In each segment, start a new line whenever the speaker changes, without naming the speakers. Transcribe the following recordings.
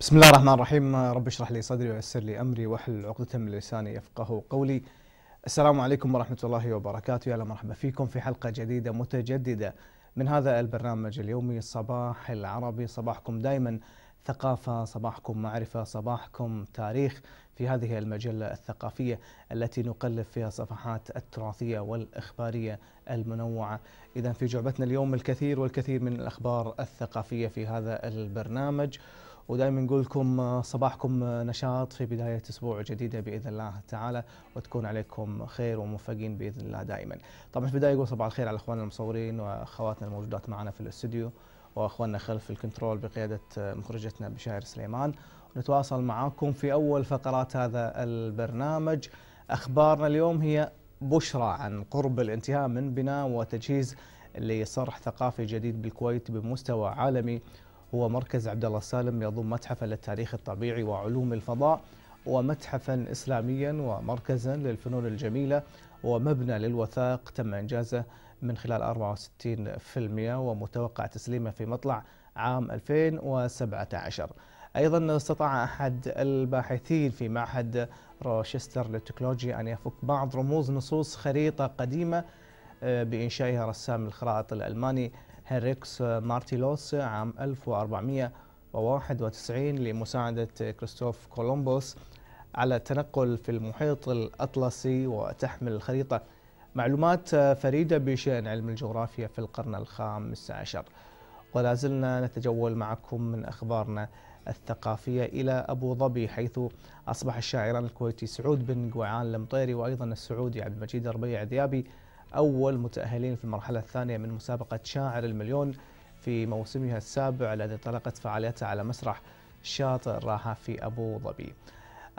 بسم الله الرحمن الرحيم رب اشرح لي صدري ويسر لي امري واحلل عقدة من لساني يفقه قولي السلام عليكم ورحمة الله وبركاته يا مرحبا فيكم في حلقة جديدة متجددة من هذا البرنامج اليومي صباح العربي صباحكم دائما ثقافة صباحكم معرفة صباحكم تاريخ في هذه المجلة الثقافية التي نقلب فيها صفحات التراثية والإخبارية المنوعة إذا في جعبتنا اليوم الكثير والكثير من الأخبار الثقافية في هذا البرنامج ودائما نقول لكم آه، صباحكم آه، نشاط في بداية أسبوع جديدة بإذن الله تعالى وتكون عليكم خير وموفقين بإذن الله دائما طبعا في البداية نقول صباح الخير على أخواننا المصورين وأخواتنا الموجودات معنا في الاستوديو وأخواننا خلف الكنترول بقيادة آه، مخرجتنا بشاير سليمان نتواصل معاكم في أول فقرات هذا البرنامج أخبارنا اليوم هي بشرى عن قرب الانتهاء من بناء وتجهيز لصرح ثقافي جديد بالكويت بمستوى عالمي هو مركز عبد الله سالم يضم متحفا للتاريخ الطبيعي وعلوم الفضاء ومتحفا إسلاميا ومركزا للفنون الجميلة ومبنى للوثائق تم إنجازه من خلال 64% ومتوقع تسليمه في مطلع عام 2017 أيضا استطاع أحد الباحثين في معهد روشستر للتكنولوجيا أن يفك بعض رموز نصوص خريطة قديمة آه، بإنشائها رسام الخرائط الألماني هيريكس مارتيلوس عام 1491 لمساعدة كريستوف كولومبوس على التنقل في المحيط الأطلسي وتحمل الخريطة معلومات فريدة بشأن علم الجغرافيا في القرن الخامس عشر ولا زلنا نتجول معكم من أخبارنا الثقافية إلى أبو ظبي حيث أصبح الشاعران الكويتي سعود بن قوعان المطيري وأيضا السعودي عبد المجيد الربيع ذيابي أول متأهلين في المرحلة الثانية من مسابقة شاعر المليون في موسمها السابع الذي انطلقت فعاليتها على مسرح شاطئ الراحة في أبو ظبي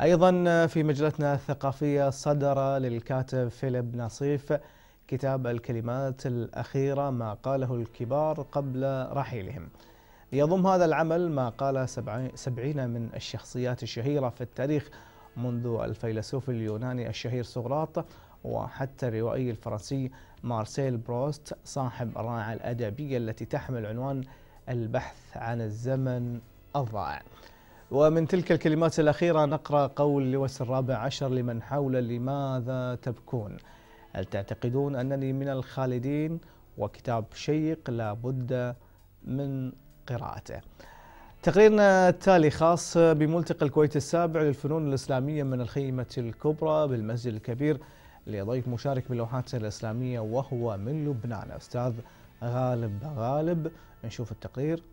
أيضا في مجلتنا الثقافية صدر للكاتب فيليب نصيف كتاب الكلمات الأخيرة ما قاله الكبار قبل رحيلهم يضم هذا العمل ما قال سبعين من الشخصيات الشهيرة في التاريخ منذ الفيلسوف اليوناني الشهير سقراط وحتى الروائي الفرنسي مارسيل بروست صاحب الرائعة الأدبية التي تحمل عنوان البحث عن الزمن الضائع ومن تلك الكلمات الأخيرة نقرأ قول لويس الرابع عشر لمن حول لماذا تبكون هل تعتقدون أنني من الخالدين وكتاب شيق لابد من قراءته تقريرنا التالي خاص بملتقى الكويت السابع للفنون الإسلامية من الخيمة الكبرى بالمسجد الكبير لضيف مشارك باللوحات الإسلامية وهو من لبنان أستاذ غالب غالب نشوف التقرير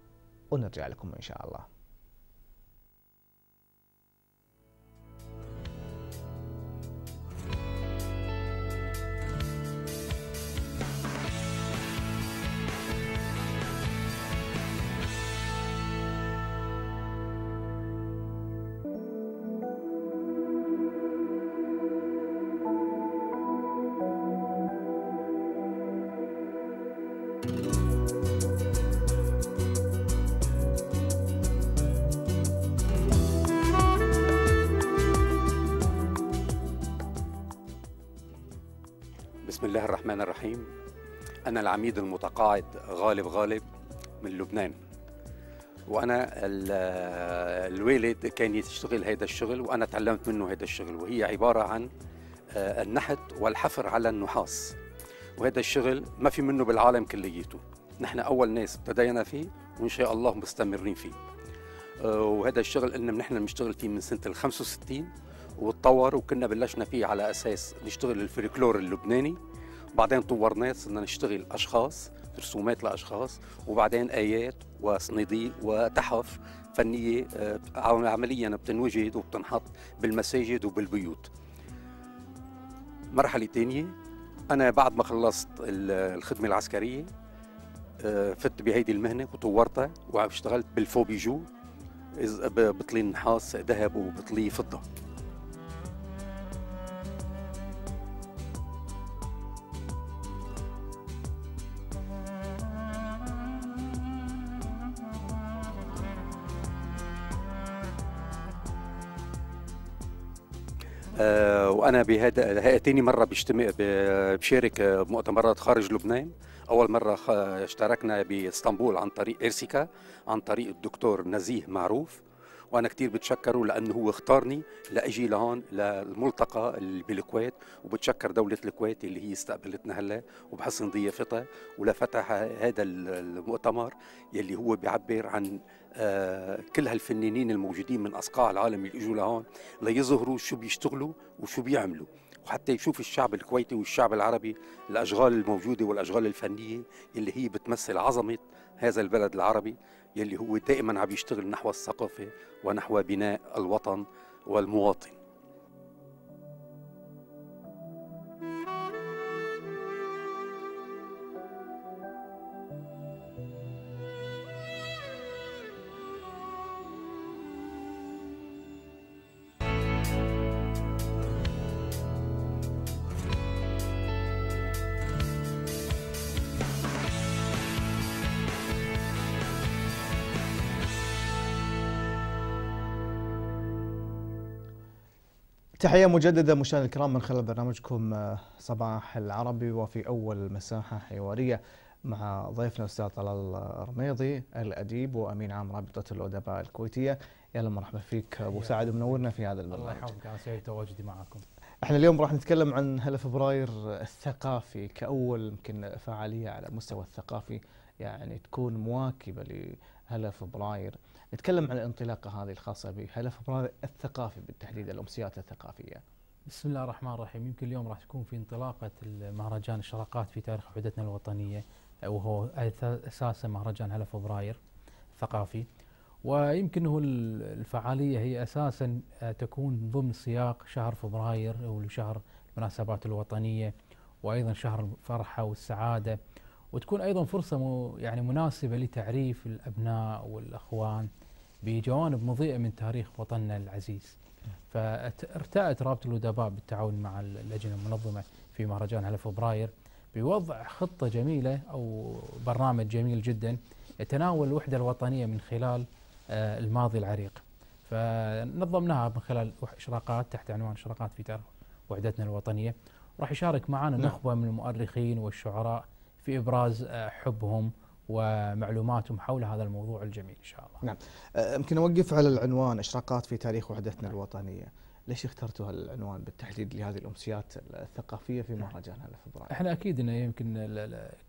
ونرجع لكم إن شاء الله
الله الرحمن الرحيم أنا العميد المتقاعد غالب غالب من لبنان وأنا الوالد كان يشتغل هذا الشغل وأنا تعلمت منه هذا الشغل وهي عبارة عن آه، النحت والحفر على النحاس وهذا الشغل ما في منه بالعالم كليته نحن أول ناس ابتدينا فيه وإن شاء الله مستمرين فيه آه، وهذا الشغل إن نحن بنشتغل فيه من سنة ال 65 وتطور وكنا بلشنا فيه على أساس نشتغل الفلكلور اللبناني بعدين طورناه صرنا نشتغل اشخاص رسومات لاشخاص وبعدين ايات وصناديق وتحف فنيه آه، عمليا بتنوجد وبتنحط بالمساجد وبالبيوت. مرحله ثانيه انا بعد ما خلصت الخدمه العسكريه آه، فت بهيدي المهنه وطورتها واشتغلت بالفوبيجو بطلي نحاس ذهب وبطلي فضه. آه، وانا بهذا ثاني مره بجتمع بشارك آه، مؤتمرات خارج لبنان اول مره اشتركنا باسطنبول عن طريق ارسكا عن طريق الدكتور نزيه معروف وانا كثير بتشكره لانه هو اختارني لاجي لهون للملتقى اللي بالكويت وبتشكر دوله الكويت اللي هي استقبلتنا هلا وبحسن ضيافتها ولفتح هذا المؤتمر يلي هو بيعبر عن آه، كل هالفنانين الموجودين من اصقاع العالم اللي اجوا لهون ليظهروا شو بيشتغلوا وشو بيعملوا وحتى يشوف الشعب الكويتي والشعب العربي الاشغال الموجوده والاشغال الفنيه اللي هي بتمثل عظمه هذا البلد العربي يلي هو دائما عم يشتغل نحو الثقافه ونحو بناء الوطن والمواطن
تحية مجددة مشاهدينا الكرام من خلال برنامجكم آه، صباح العربي وفي أول مساحة حوارية مع ضيفنا الأستاذ طلال الرميضي الأديب وأمين عام رابطة الأدباء الكويتية يا اهلا مرحبا فيك أبو سعد منورنا في هذا البرنامج الله
يحفظك أنا سعيد تواجدي معكم
احنا اليوم راح نتكلم عن هلا فبراير الثقافي كأول يمكن فعالية على المستوى الثقافي يعني تكون مواكبة لهلا فبراير نتكلم عن الانطلاقه هذه الخاصه بهدف الثقافي بالتحديد نعم. الامسيات الثقافيه. بسم الله الرحمن الرحيم يمكن
اليوم راح تكون في انطلاقه المهرجان الشراقات في تاريخ وحدتنا الوطنيه وهو اساسا مهرجان هلا فبراير ثقافي ويمكن هو الفعاليه هي اساسا تكون ضمن سياق شهر فبراير وشهر المناسبات الوطنيه وايضا شهر الفرحه والسعاده وتكون ايضا فرصه يعني مناسبه لتعريف الابناء والاخوان بجوانب مضيئة من تاريخ وطننا العزيز فارتأت رابطة الأدباء بالتعاون مع اللجنة المنظمة في مهرجان على فبراير بوضع خطة جميلة أو برنامج جميل جدا يتناول الوحدة الوطنية من خلال آه، الماضي العريق فنظمناها من خلال إشراقات تحت عنوان إشراقات في تاريخ وحدتنا الوطنية راح يشارك معنا نعم. نخبة من المؤرخين والشعراء في إبراز آه، حبهم ومعلوماتهم حول هذا الموضوع الجميل ان شاء
الله. نعم أه، يمكن اوقف على العنوان اشراقات في تاريخ وحدتنا نعم. الوطنيه. ليش اخترتوا هذا العنوان بالتحديد لهذه الامسيات الثقافيه في نعم. مهرجان هلا فبراير؟
احنا اكيد انه يمكن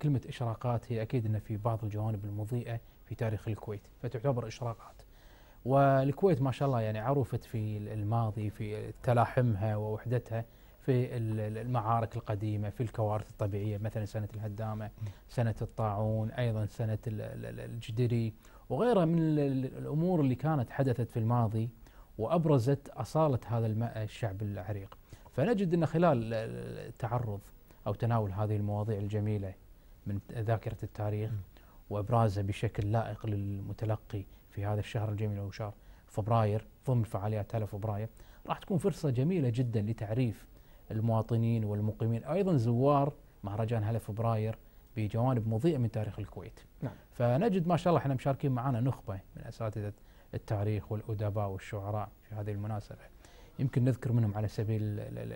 كلمه اشراقات هي اكيد انه في بعض الجوانب المضيئه في تاريخ الكويت فتعتبر اشراقات. والكويت ما شاء الله يعني عرفت في الماضي في تلاحمها ووحدتها في المعارك القديمة في الكوارث الطبيعية مثلا سنة الهدامة سنة الطاعون أيضا سنة الجدري وغيرها من الأمور اللي كانت حدثت في الماضي وأبرزت أصالة هذا الشعب العريق فنجد أن خلال التعرض أو تناول هذه المواضيع الجميلة من ذاكرة التاريخ وإبرازها بشكل لائق للمتلقي في هذا الشهر الجميل وشهر فبراير ضمن فعاليات هلا فبراير راح تكون فرصة جميلة جدا لتعريف المواطنين والمقيمين أيضا زوار مهرجان هلا فبراير بجوانب مضيئة من تاريخ الكويت نعم. فنجد ما شاء الله احنا مشاركين معنا نخبة من أساتذة التاريخ والأدباء والشعراء في هذه المناسبة يمكن نذكر منهم على سبيل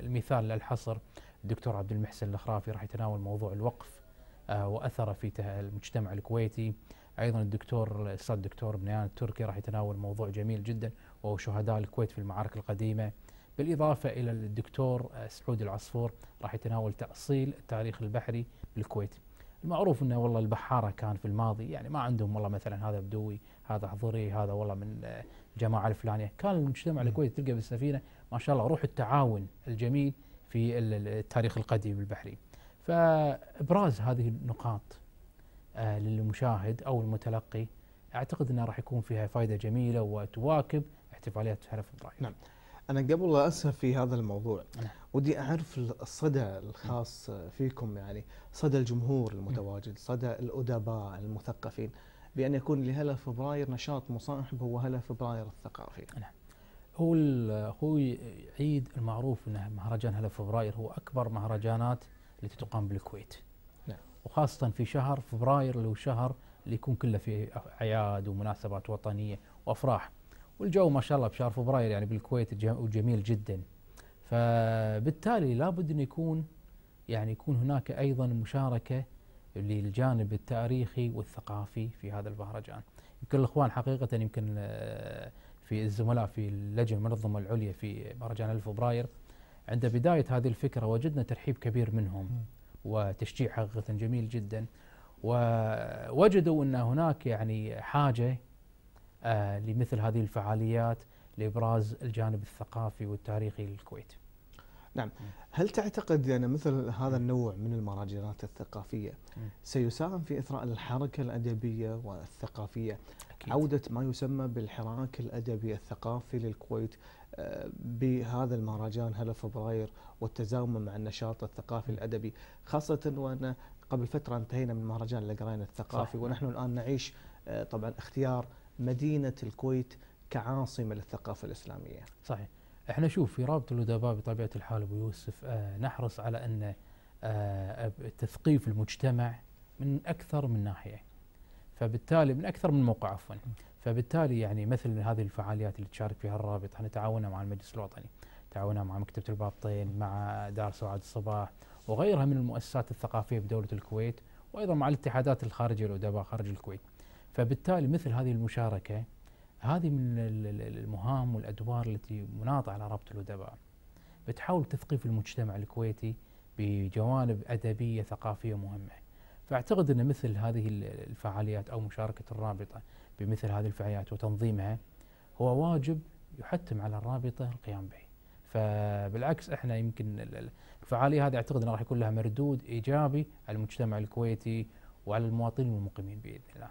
المثال للحصر الدكتور عبد المحسن الخرافي راح يتناول موضوع الوقف آه، وأثره في المجتمع الكويتي ايضا الدكتور الاستاذ الدكتور بنيان التركي راح يتناول موضوع جميل جدا وهو شهداء الكويت في المعارك القديمه بالإضافة إلى الدكتور آه، سعود العصفور راح يتناول تأصيل التاريخ البحري بالكويت المعروف انه والله البحاره كان في الماضي يعني ما عندهم والله مثلا هذا بدوي هذا حضري، هذا والله من الجماعه آه، الفلانيه كان المجتمع الكويتي تلقى بالسفينه ما شاء الله روح التعاون الجميل في التاريخ القديم البحري فابراز هذه النقاط آه، للمشاهد او المتلقي اعتقد انها راح يكون فيها فائده جميله وتواكب
احتفاليات حلف فبراير نعم أنا قبل لا أسهب في هذا الموضوع نعم. ودي أعرف الصدى الخاص فيكم يعني صدى الجمهور المتواجد صدى الأدباء المثقفين بأن يكون لهلا فبراير نشاط مصاحب هو هلا فبراير الثقافي نعم هو هو عيد المعروف أنه مهرجان هلا فبراير هو
أكبر مهرجانات التي تقام بالكويت نعم. وخاصة في شهر فبراير اللي هو شهر اللي يكون كله فيه أعياد ومناسبات وطنية وأفراح والجو ما شاء الله بشهر فبراير يعني بالكويت جميل جدا فبالتالي لابد أن يكون يعني يكون هناك أيضا مشاركة للجانب التاريخي والثقافي في هذا المهرجان يمكن الإخوان حقيقة يمكن آه، في الزملاء في اللجنة المنظمة العليا في مهرجان 1000 فبراير عند بداية هذه الفكرة وجدنا ترحيب كبير منهم وتشجيع حقيقة جميل جدا ووجدوا أن هناك يعني حاجة آه، لمثل هذه الفعاليات لابراز الجانب الثقافي والتاريخي
للكويت. نعم، هل تعتقد ان مثل هذا النوع من المهرجانات الثقافيه سيساهم في اثراء الحركه الادبيه والثقافيه أكيد. عوده ما يسمى بالحراك الادبي الثقافي للكويت آه، بهذا المهرجان هلا فبراير والتزامن مع النشاط الثقافي الادبي خاصه وان قبل فتره انتهينا من مهرجان القرين الثقافي صح. ونحن الان نعيش آه، طبعا اختيار مدينه الكويت كعاصمه للثقافه الاسلاميه.
صحيح. احنا شوف في رابطه الادباء بطبيعه الحال ابو يوسف آه نحرص على ان آه تثقيف المجتمع من اكثر من ناحيه. فبالتالي من اكثر من موقع عفوا. فبالتالي يعني مثل هذه الفعاليات اللي تشارك فيها الرابط احنا تعاوننا مع المجلس الوطني، تعاوننا مع مكتبه البابطين، مع دار سعاد الصباح وغيرها من المؤسسات الثقافيه بدوله الكويت وايضا مع الاتحادات الخارجيه للادباء خارج الكويت. فبالتالي مثل هذه المشاركه هذه من المهام والادوار التي مناطه على رابطه الادباء. بتحاول تثقيف المجتمع الكويتي بجوانب ادبيه ثقافيه مهمه. فاعتقد ان مثل هذه الفعاليات او مشاركه الرابطه بمثل هذه الفعاليات وتنظيمها هو واجب يحتم على الرابطه القيام به. فبالعكس احنا يمكن الفعاليه هذه اعتقد انها راح يكون لها مردود ايجابي على المجتمع الكويتي وعلى المواطنين والمقيمين باذن الله.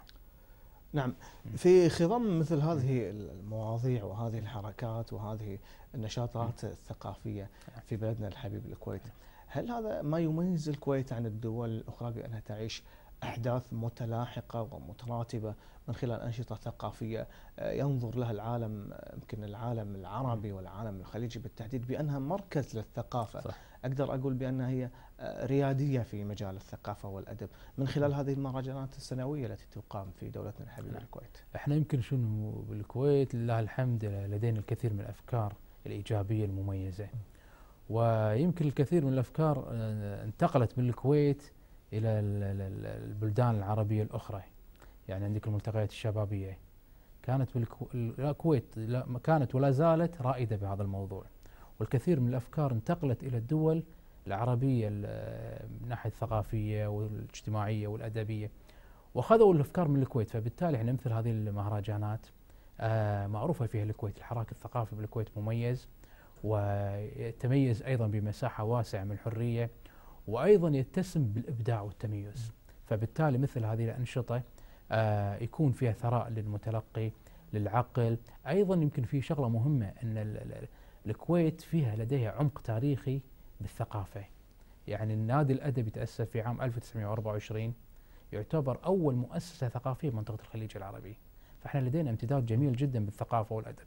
نعم في خضم مثل هذه المواضيع وهذه الحركات وهذه النشاطات الثقافية نعم. في بلدنا الحبيب الكويت هل هذا ما يميز الكويت عن الدول الأخرى بأنها تعيش احداث متلاحقه ومتراتبه من خلال انشطه ثقافيه آه، ينظر لها العالم يمكن العالم العربي والعالم الخليجي بالتحديد بانها مركز للثقافه صح. اقدر اقول بانها هي آه، رياديه في مجال الثقافه والادب من خلال هذه المهرجانات السنويه التي تقام في دولتنا الحبيبه نعم. الكويت.
احنا يمكن شنو بالكويت لله الحمد لدينا الكثير من الافكار الايجابيه المميزه. ويمكن الكثير من الافكار آه، انتقلت من الكويت الى البلدان العربيه الاخرى يعني عندك الملتقيات الشبابيه كانت بالكويت كانت ولا زالت رائده بهذا الموضوع والكثير من الافكار انتقلت الى الدول العربيه من الناحيه الثقافيه والاجتماعيه والادبيه واخذوا الافكار من الكويت فبالتالي احنا مثل هذه المهرجانات آه، معروفه فيها الكويت الحراك الثقافي بالكويت مميز ويتميز ايضا بمساحه واسعه من الحريه وأيضا يتسم بالإبداع والتميز فبالتالي مثل هذه الأنشطة آه، يكون فيها ثراء للمتلقي للعقل أيضا يمكن في شغلة مهمة أن الكويت فيها لديها عمق تاريخي بالثقافة يعني النادي الأدبي تأسس في عام 1924 يعتبر أول مؤسسة ثقافية بمنطقة الخليج العربي فإحنا لدينا امتداد جميل جدا بالثقافة والأدب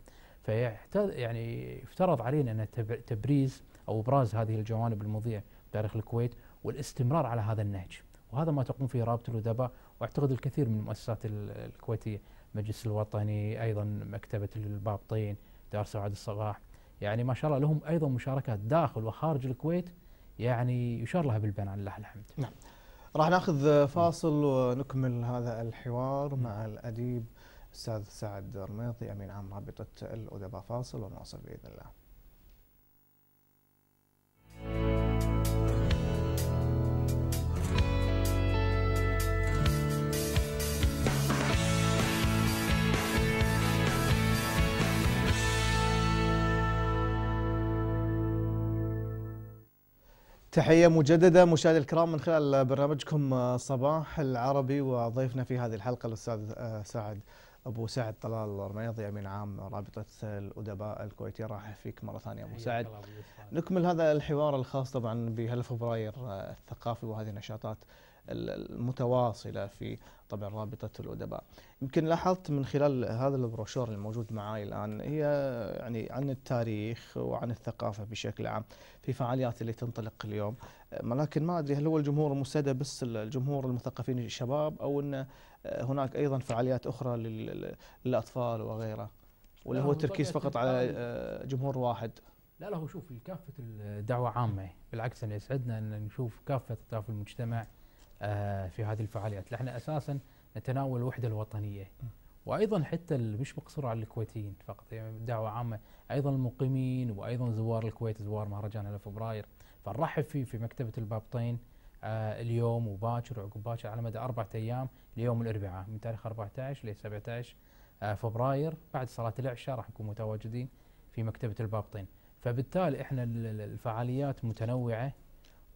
فيعني يعني يفترض علينا أن تبريز أو إبراز هذه الجوانب المضيئة تاريخ الكويت والاستمرار على هذا النهج وهذا ما تقوم فيه رابطه الادباء واعتقد الكثير من المؤسسات الكويتيه مجلس الوطني ايضا مكتبه البابطين دار سعاد الصباح يعني ما شاء الله لهم ايضا مشاركات داخل وخارج الكويت
يعني يشار لها بالبنان لله الحمد. نعم. راح ناخذ فاصل ونكمل هذا الحوار مع الاديب استاذ سعد رميطي امين عام رابطه الادباء فاصل ونواصل باذن الله. تحية مجددة مشاهدي الكرام من خلال برنامجكم صباح العربي وضيفنا في هذه الحلقة الأستاذ آه، سعد أبو سعد طلال الرميضي أمين عام رابطة الأدباء الكويتية راح فيك مرة ثانية أبو سعد نكمل هذا الحوار الخاص طبعا بهلف فبراير آه، الثقافي وهذه النشاطات المتواصله في طبعا رابطه الادباء. يمكن لاحظت من خلال هذا البروشور الموجود معي الان هي يعني عن التاريخ وعن الثقافه بشكل عام في فعاليات اللي تنطلق اليوم، ولكن ما ادري هل هو الجمهور المستهدف بس الجمهور المثقفين الشباب او ان أه، هناك ايضا فعاليات اخرى للاطفال وغيره؟ ولا هو التركيز فقط على أه، جمهور واحد؟
لا لا هو شوف كافه الدعوه عامه بالعكس انا يسعدنا ان نشوف كافه اطراف المجتمع آه، في هذه الفعاليات لأن اساسا نتناول الوحده الوطنيه وايضا حتى مش مقصور على الكويتيين فقط يعني دعوه عامه ايضا المقيمين وايضا زوار الكويت زوار مهرجان هذا فبراير فنرحب فيه في مكتبه البابطين آه، اليوم وباكر وعقب باكر على مدى اربعه ايام ليوم الاربعاء من تاريخ 14 ل 17 فبراير بعد صلاه العشاء راح نكون متواجدين في مكتبه البابطين فبالتالي احنا الفعاليات متنوعه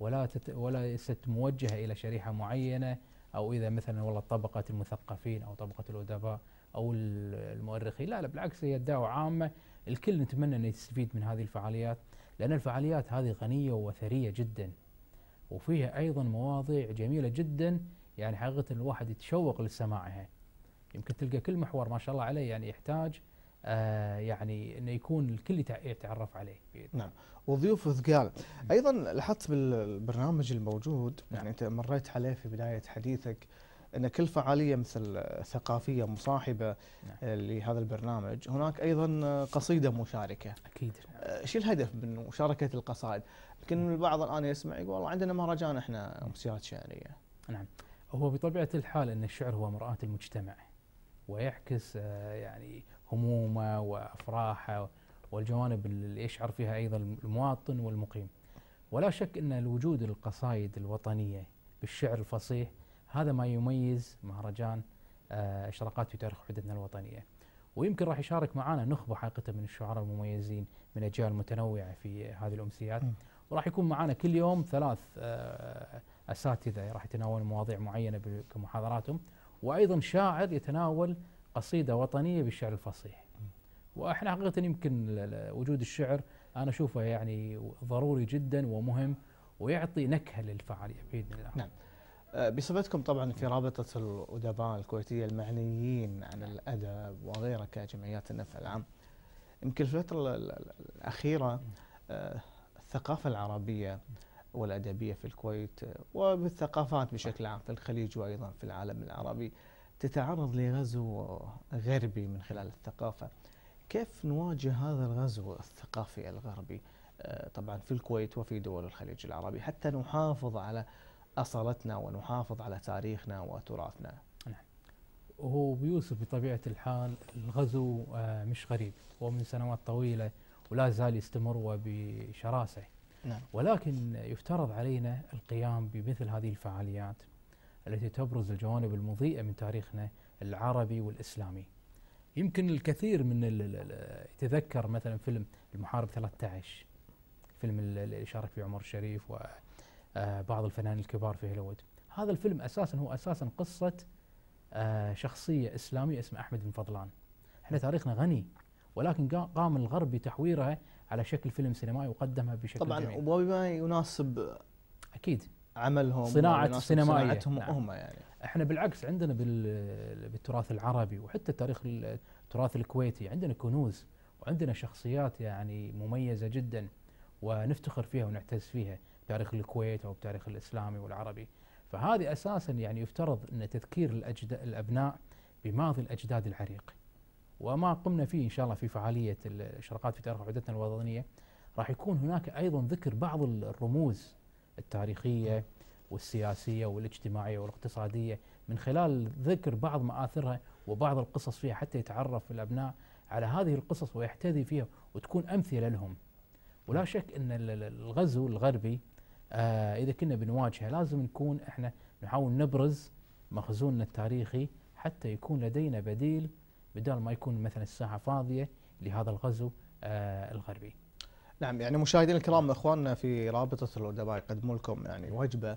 ولا وليست موجهه الى شريحه معينه او اذا مثلا والله طبقه المثقفين او طبقه الادباء او المؤرخين لا لا بالعكس هي دعوه عامه الكل نتمنى انه يستفيد من هذه الفعاليات لان الفعاليات هذه غنيه ووثريه جدا وفيها ايضا مواضيع جميله جدا يعني حقيقه الواحد يتشوق لسماعها يمكن تلقى كل محور ما شاء الله عليه يعني يحتاج آه، يعني انه يكون الكل يتعرف عليه نعم
وضيوف ثقال ايضا لاحظت بالبرنامج الموجود يعني نعم. يعني انت مريت عليه في بدايه حديثك ان كل فعاليه مثل ثقافيه مصاحبه نعم. لهذا البرنامج هناك ايضا قصيده مشاركه اكيد نعم. شو الهدف من مشاركه القصائد يمكن البعض الان يسمع يقول والله عندنا مهرجان احنا امسيات شعريه
نعم هو بطبيعه الحال ان الشعر هو مراه المجتمع ويعكس آه، يعني همومه وافراحه والجوانب اللي يشعر فيها ايضا المواطن والمقيم. ولا شك ان الوجود القصائد الوطنيه بالشعر الفصيح هذا ما يميز مهرجان آه، اشراقات في تاريخ وحدتنا الوطنيه. ويمكن راح يشارك معنا نخبه حقيقه من الشعراء المميزين من اجيال متنوعه في هذه الامسيات وراح يكون معنا كل يوم ثلاث آه، اساتذه راح يتناولون مواضيع معينه كمحاضراتهم وايضا شاعر يتناول قصيده وطنيه بالشعر الفصيح واحنا حقيقه يمكن وجود الشعر انا اشوفه يعني ضروري جدا ومهم
ويعطي نكهه للفعاليه باذن الله. نعم. آه، بصفتكم طبعا في رابطه الادباء الكويتيه المعنيين عن الادب وغيره كجمعيات النفع العام يمكن في الفتره الاخيره آه، الثقافه العربيه والادبيه في الكويت آه، وبالثقافات بشكل عام في الخليج وايضا في العالم العربي تتعرض لغزو غربي من خلال الثقافة كيف نواجه هذا الغزو الثقافي الغربي آه، طبعا في الكويت وفي دول الخليج العربي حتى نحافظ على أصالتنا ونحافظ على تاريخنا وتراثنا
نعم
هو بيوسف بطبيعة الحال الغزو آه، مش غريب ومن سنوات طويلة ولا زال يستمر وبشراسة نعم. ولكن يفترض علينا القيام بمثل هذه الفعاليات التي تبرز الجوانب المضيئة من تاريخنا العربي والإسلامي يمكن الكثير من يتذكر مثلا فيلم المحارب 13 فيلم اللي شارك فيه عمر الشريف وبعض آه، الفنانين الكبار في هوليوود هذا الفيلم اساسا هو اساسا قصه آه، شخصيه اسلاميه اسمها احمد بن فضلان احنا تاريخنا غني ولكن قام الغرب بتحويرها على شكل فيلم سينمائي وقدمها بشكل طبعا جميل.
وبما يناسب اكيد عملهم صناعه سينمائيه صناعتهم نعم. هم يعني احنا بالعكس عندنا
بالتراث العربي وحتى تاريخ التراث الكويتي عندنا كنوز وعندنا شخصيات يعني مميزه جدا ونفتخر فيها ونعتز فيها بتاريخ الكويت او بتاريخ الاسلامي والعربي فهذه اساسا يعني يفترض ان تذكير الابناء بماضي الاجداد العريق وما قمنا فيه ان شاء الله في فعاليه الاشراقات في تاريخ عودتنا الوطنيه راح يكون هناك ايضا ذكر بعض الرموز التاريخيه والسياسيه والاجتماعيه والاقتصاديه من خلال ذكر بعض مآثرها وبعض القصص فيها حتى يتعرف الابناء على هذه القصص ويحتذي فيها وتكون امثله لهم. ولا شك ان الغزو الغربي آه اذا كنا بنواجهه لازم نكون احنا نحاول نبرز مخزوننا التاريخي حتى يكون لدينا بديل بدل ما يكون مثلا الساحه فاضيه لهذا الغزو
آه الغربي. نعم يعني مشاهدينا الكرام اخواننا في رابطه الادباء يقدموا لكم يعني وجبه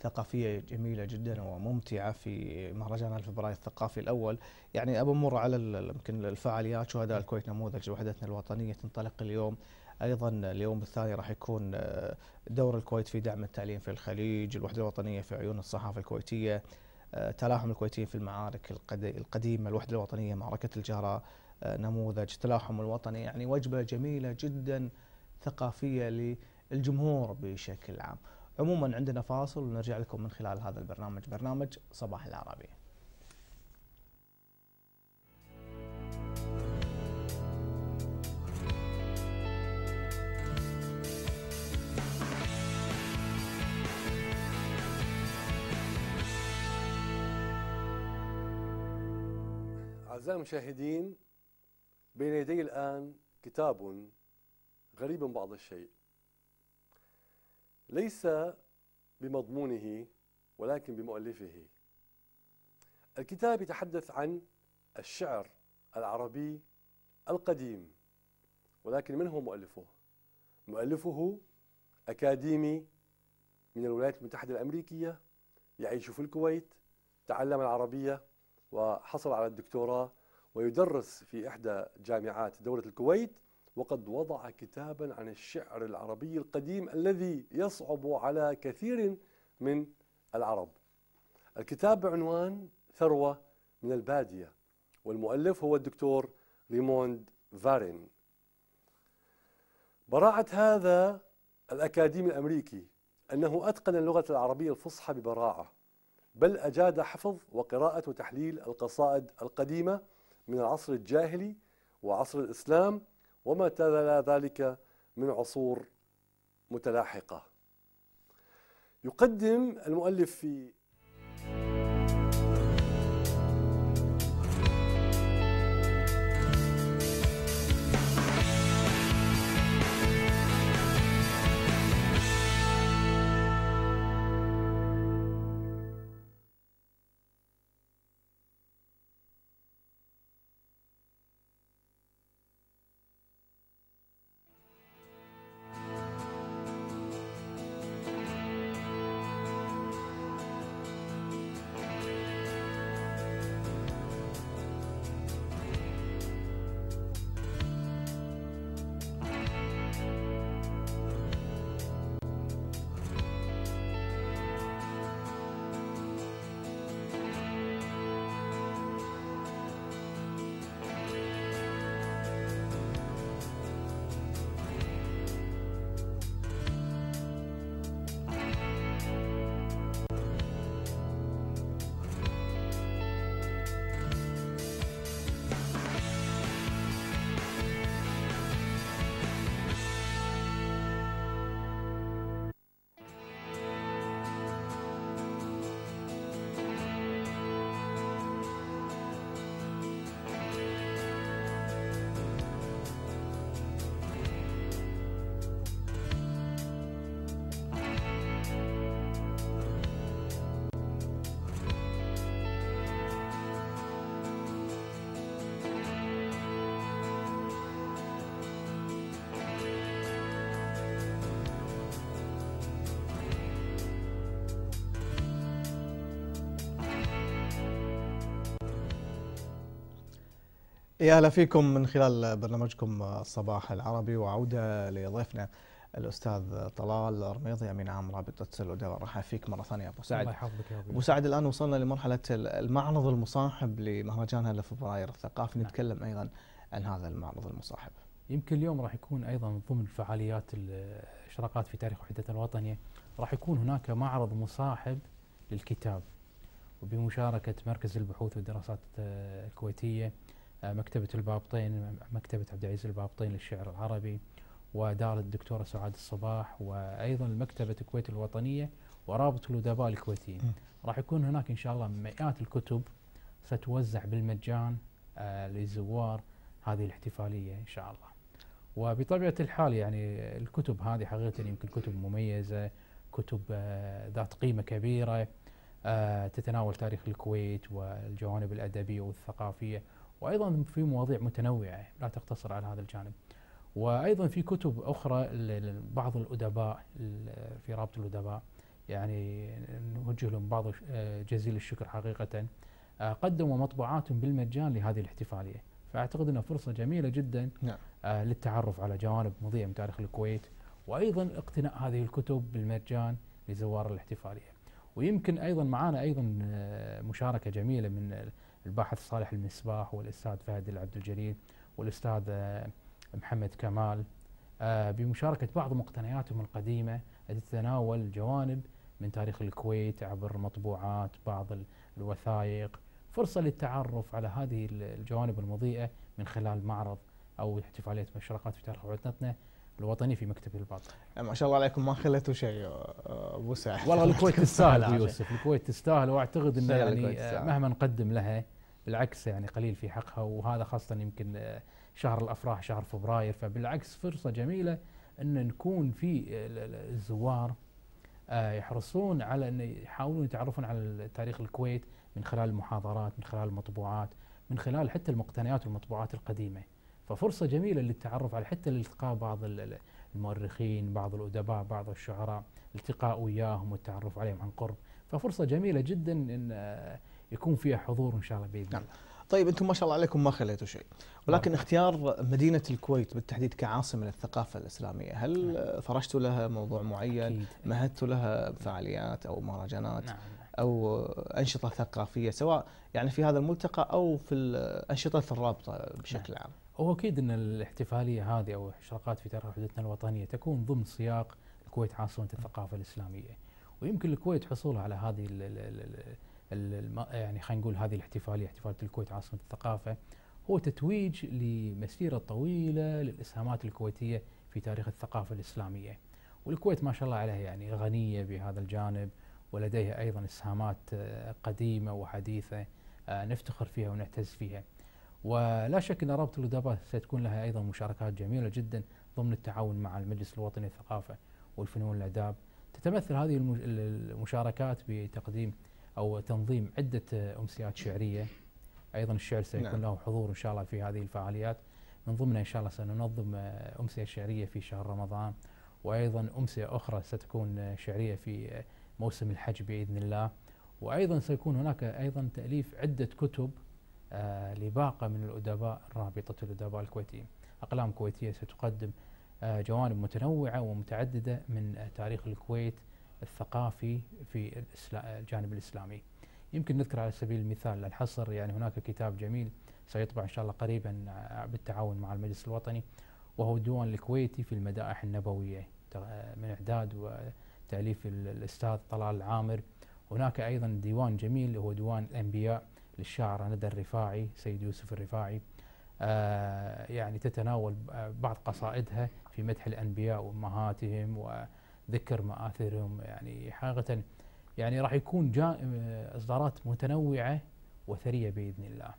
ثقافيه جميله جدا وممتعه في مهرجان فبراير الثقافي الاول، يعني ابى امر على يمكن الفعاليات شهداء الكويت نموذج وحدتنا الوطنيه تنطلق اليوم ايضا اليوم الثاني راح يكون آه، دور الكويت في دعم التعليم في الخليج، الوحده الوطنيه في عيون الصحافه الكويتيه، آه، تلاحم الكويتيين في المعارك القديمه، الوحده الوطنيه معركه الجهراء آه، نموذج تلاحم الوطني يعني وجبه جميله جدا ثقافيه للجمهور بشكل عام. عموما عندنا فاصل ونرجع لكم من خلال هذا البرنامج، برنامج صباح العربي.
أعزائي المشاهدين بين يدي الآن كتاب غريب بعض الشيء ليس بمضمونه ولكن بمؤلفه الكتاب يتحدث عن الشعر العربي القديم ولكن من هو مؤلفه؟ مؤلفه أكاديمي من الولايات المتحدة الأمريكية يعيش في الكويت تعلم العربية وحصل على الدكتوراه ويدرس في إحدى جامعات دولة الكويت وقد وضع كتابا عن الشعر العربي القديم الذي يصعب على كثير من العرب الكتاب بعنوان ثروة من البادية والمؤلف هو الدكتور ريموند فارين براعة هذا الأكاديمي الأمريكي أنه أتقن اللغة العربية الفصحى ببراعة بل أجاد حفظ وقراءة وتحليل القصائد القديمة من العصر الجاهلي وعصر الإسلام وما تلا ذلك من عصور متلاحقة يقدم المؤلف في
يا اهلا فيكم من خلال برنامجكم الصباح العربي وعوده لضيفنا الاستاذ طلال الرميضي امين عام رابطه الاداره راح فيك مره ثانيه ابو سعد الله يحفظك يا ابو سعد الان وصلنا لمرحله المعرض المصاحب لمهرجان هلا فبراير الثقافي نعم. نتكلم ايضا عن هذا المعرض المصاحب يمكن
اليوم راح يكون ايضا ضمن فعاليات الاشراقات في تاريخ وحدتنا الوطنيه راح يكون هناك معرض مصاحب للكتاب وبمشاركه مركز البحوث والدراسات الكويتيه مكتبة البابطين مكتبة عبد العزيز البابطين للشعر العربي ودار الدكتورة سعاد الصباح وأيضا مكتبة الكويت الوطنية ورابط الأدباء الكويتيين راح يكون هناك إن شاء الله مئات الكتب ستوزع بالمجان للزوار آه، هذه الاحتفالية إن شاء الله وبطبيعة الحال يعني الكتب هذه حقيقة يمكن كتب مميزة كتب آه، ذات قيمة كبيرة آه، تتناول تاريخ الكويت والجوانب الأدبية والثقافية وايضا في مواضيع متنوعه لا تقتصر على هذا الجانب. وايضا في كتب اخرى لبعض الادباء في رابط الادباء يعني نوجه لهم بعض آه، جزيل الشكر حقيقه آه، قدموا مطبوعات بالمجان لهذه الاحتفاليه فاعتقد انها فرصه جميله جدا نعم. آه، للتعرف على جوانب مضيئه من تاريخ الكويت وايضا اقتناء هذه الكتب بالمجان لزوار الاحتفاليه ويمكن ايضا معانا ايضا مشاركه جميله من الباحث صالح المصباح والاستاذ فهد العبد الجليل والاستاذ آه، محمد كمال آه، بمشاركه بعض مقتنياتهم القديمه تتناول جوانب من تاريخ الكويت عبر مطبوعات بعض الوثائق فرصه للتعرف على هذه الجوانب المضيئه من خلال معرض او احتفاليه مشرقات في تاريخ عطلتنا الوطني في مكتبه الباطني. آه، ما شاء
الله عليكم ما خليتوا شيء آه، ابو سعد. والله الكويت تستاهل ابو يوسف، الكويت
تستاهل واعتقد انه يعني آه، مهما نقدم لها بالعكس يعني قليل في حقها وهذا خاصه يمكن شهر الافراح شهر فبراير فبالعكس فرصه جميله ان نكون في الزوار يحرصون على ان يحاولون يتعرفون على تاريخ الكويت من خلال المحاضرات، من خلال المطبوعات، من خلال حتى المقتنيات والمطبوعات القديمه. ففرصة جميلة للتعرف على حتى لالتقاء بعض المؤرخين بعض الأدباء بعض الشعراء التقاء وياهم
والتعرف عليهم عن قرب ففرصة جميلة جدا أن آه، يكون فيها حضور إن شاء الله بإذن نعم. طيب أنتم ما شاء الله عليكم ما خليتوا شيء ولكن نعم. اختيار مدينة الكويت بالتحديد كعاصمة للثقافة الإسلامية هل نعم. فرشتوا لها موضوع معين مهدتوا لها فعاليات أو مهرجانات نعم. او انشطه ثقافيه سواء يعني في هذا الملتقى او في الانشطه الرابطه بشكل نعم. عام.
هو اكيد ان الاحتفاليه هذه او الاشراقات في تاريخ وحدتنا الوطنيه تكون ضمن سياق الكويت عاصمه الثقافه الاسلاميه ويمكن الكويت حصولها على هذه الـ الـ الـ يعني خلينا نقول هذه الاحتفاليه احتفاليه الكويت عاصمه الثقافه هو تتويج لمسيره طويله للاسهامات الكويتيه في تاريخ الثقافه الاسلاميه. والكويت ما شاء الله عليها يعني غنيه بهذا الجانب ولديها ايضا اسهامات قديمه وحديثه آه، نفتخر فيها ونعتز فيها. ولا شك ان رابطه الادابات ستكون لها ايضا مشاركات جميله جدا ضمن التعاون مع المجلس الوطني للثقافه والفنون والاداب تتمثل هذه المشاركات بتقديم او تنظيم عده امسيات شعريه ايضا الشعر سيكون نعم. له حضور ان شاء الله في هذه الفعاليات من ضمنها ان شاء الله سننظم آه، امسيه شعريه في شهر رمضان وايضا امسيه اخرى ستكون آه، شعريه في آه، موسم الحج باذن الله وايضا سيكون هناك ايضا تاليف عده كتب آه، لباقة من الأدباء رابطة الأدباء الكويتيين أقلام كويتية ستقدم آه، جوانب متنوعة ومتعددة من آه، تاريخ الكويت الثقافي في الجانب الإسلامي يمكن نذكر على سبيل المثال الحصر يعني هناك كتاب جميل سيطبع إن شاء الله قريبا بالتعاون مع المجلس الوطني وهو الديوان الكويتي في المدائح النبوية من إعداد وتأليف الأستاذ طلال العامر هناك أيضا ديوان جميل هو ديوان الأنبياء للشاعر ندى الرفاعي سيد يوسف الرفاعي آه، يعني تتناول آه، بعض قصائدها في مدح الأنبياء وأمهاتهم وذكر مآثرهم يعني حقيقة يعني راح يكون جا آه، إصدارات متنوعة وثرية بإذن الله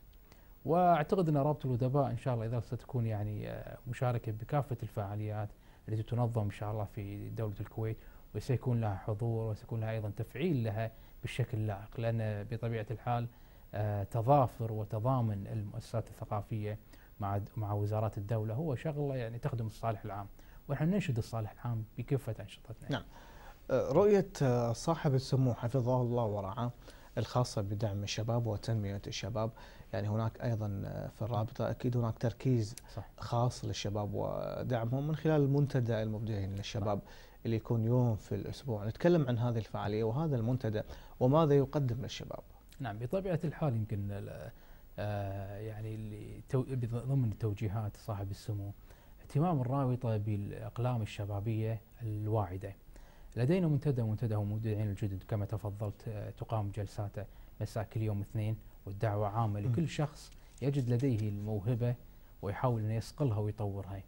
وأعتقد أن رابطة الأدباء إن شاء الله إذا ستكون يعني مشاركة بكافة الفعاليات التي تنظم إن شاء الله في دولة الكويت وسيكون لها حضور وسيكون لها أيضا تفعيل لها بالشكل اللائق لأن بطبيعة الحال آه، تظافر وتضامن المؤسسات الثقافيه مع مع وزارات الدوله هو شغله يعني تخدم الصالح العام ونحن ننشد الصالح العام بكافه انشطتنا
نعم آه، رؤيه آه، صاحب السمو حفظه الله ورعاه الخاصه بدعم الشباب وتنميه الشباب يعني هناك ايضا في الرابطه اكيد هناك تركيز خاص للشباب ودعمهم من خلال المنتدى المبدعين للشباب اللي يكون يوم في الاسبوع نتكلم عن هذه الفعاليه وهذا المنتدى وماذا يقدم للشباب
نعم بطبيعه الحال يمكن آه، يعني ضمن توجيهات صاحب السمو اهتمام الرابطه بالاقلام الشبابيه الواعده. لدينا منتدى منتدى مودعين الجدد كما تفضلت آه، تقام جلساته مساء كل يوم اثنين والدعوه عامه لكل شخص يجد لديه الموهبه ويحاول انه يصقلها ويطورها.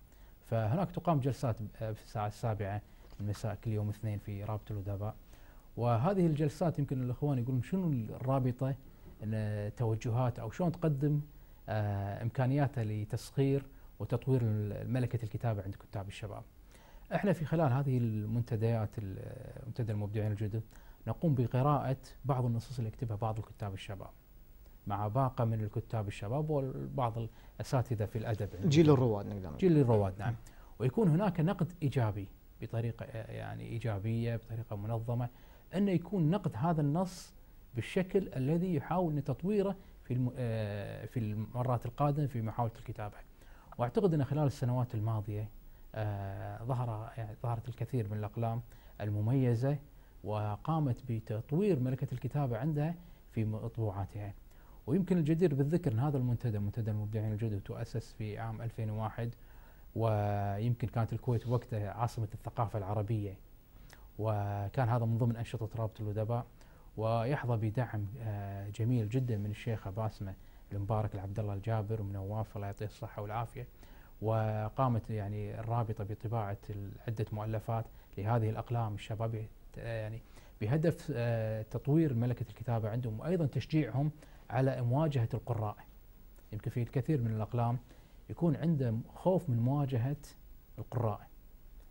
فهناك تقام جلسات آه، في الساعه السابعه المساء كل يوم اثنين في رابطه الادباء وهذه الجلسات يمكن الاخوان يقولون شنو الرابطه توجهات او شلون تقدم آه، امكانياتها لتسخير وتطوير ملكه الكتابه عند كتاب الشباب. احنا في خلال هذه المنتديات منتدى المبدعين الجدد نقوم بقراءه بعض النصوص اللي يكتبها بعض الكتاب الشباب. مع باقه من الكتاب الشباب وبعض الاساتذه في الادب جيل الرواد نقدر جيل الرواد نعم ويكون هناك نقد ايجابي بطريقه يعني ايجابيه بطريقه منظمه أن يكون نقد هذا النص بالشكل الذي يحاول تطويره في آه، في المرات القادمه في محاوله الكتابه. واعتقد ان خلال السنوات الماضيه آه، ظهر يعني ظهرت الكثير من الاقلام المميزه وقامت بتطوير ملكه الكتابه عندها في مطبوعاتها. ويمكن الجدير بالذكر ان هذا المنتدى منتدى المبدعين الجدد تؤسس في عام 2001 ويمكن كانت الكويت وقتها عاصمه الثقافه العربيه وكان هذا من ضمن أنشطة رابط الأدباء ويحظى بدعم آه، جميل جدا من الشيخة باسمة المبارك العبد الله الجابر ومن نواف الله يعطيه الصحة والعافية وقامت يعني الرابطة بطباعة عدة مؤلفات لهذه الأقلام الشبابية آه، يعني بهدف آه، تطوير ملكة الكتابة عندهم وأيضا تشجيعهم على مواجهة القراء يمكن في الكثير من الأقلام يكون عنده خوف من مواجهة القراء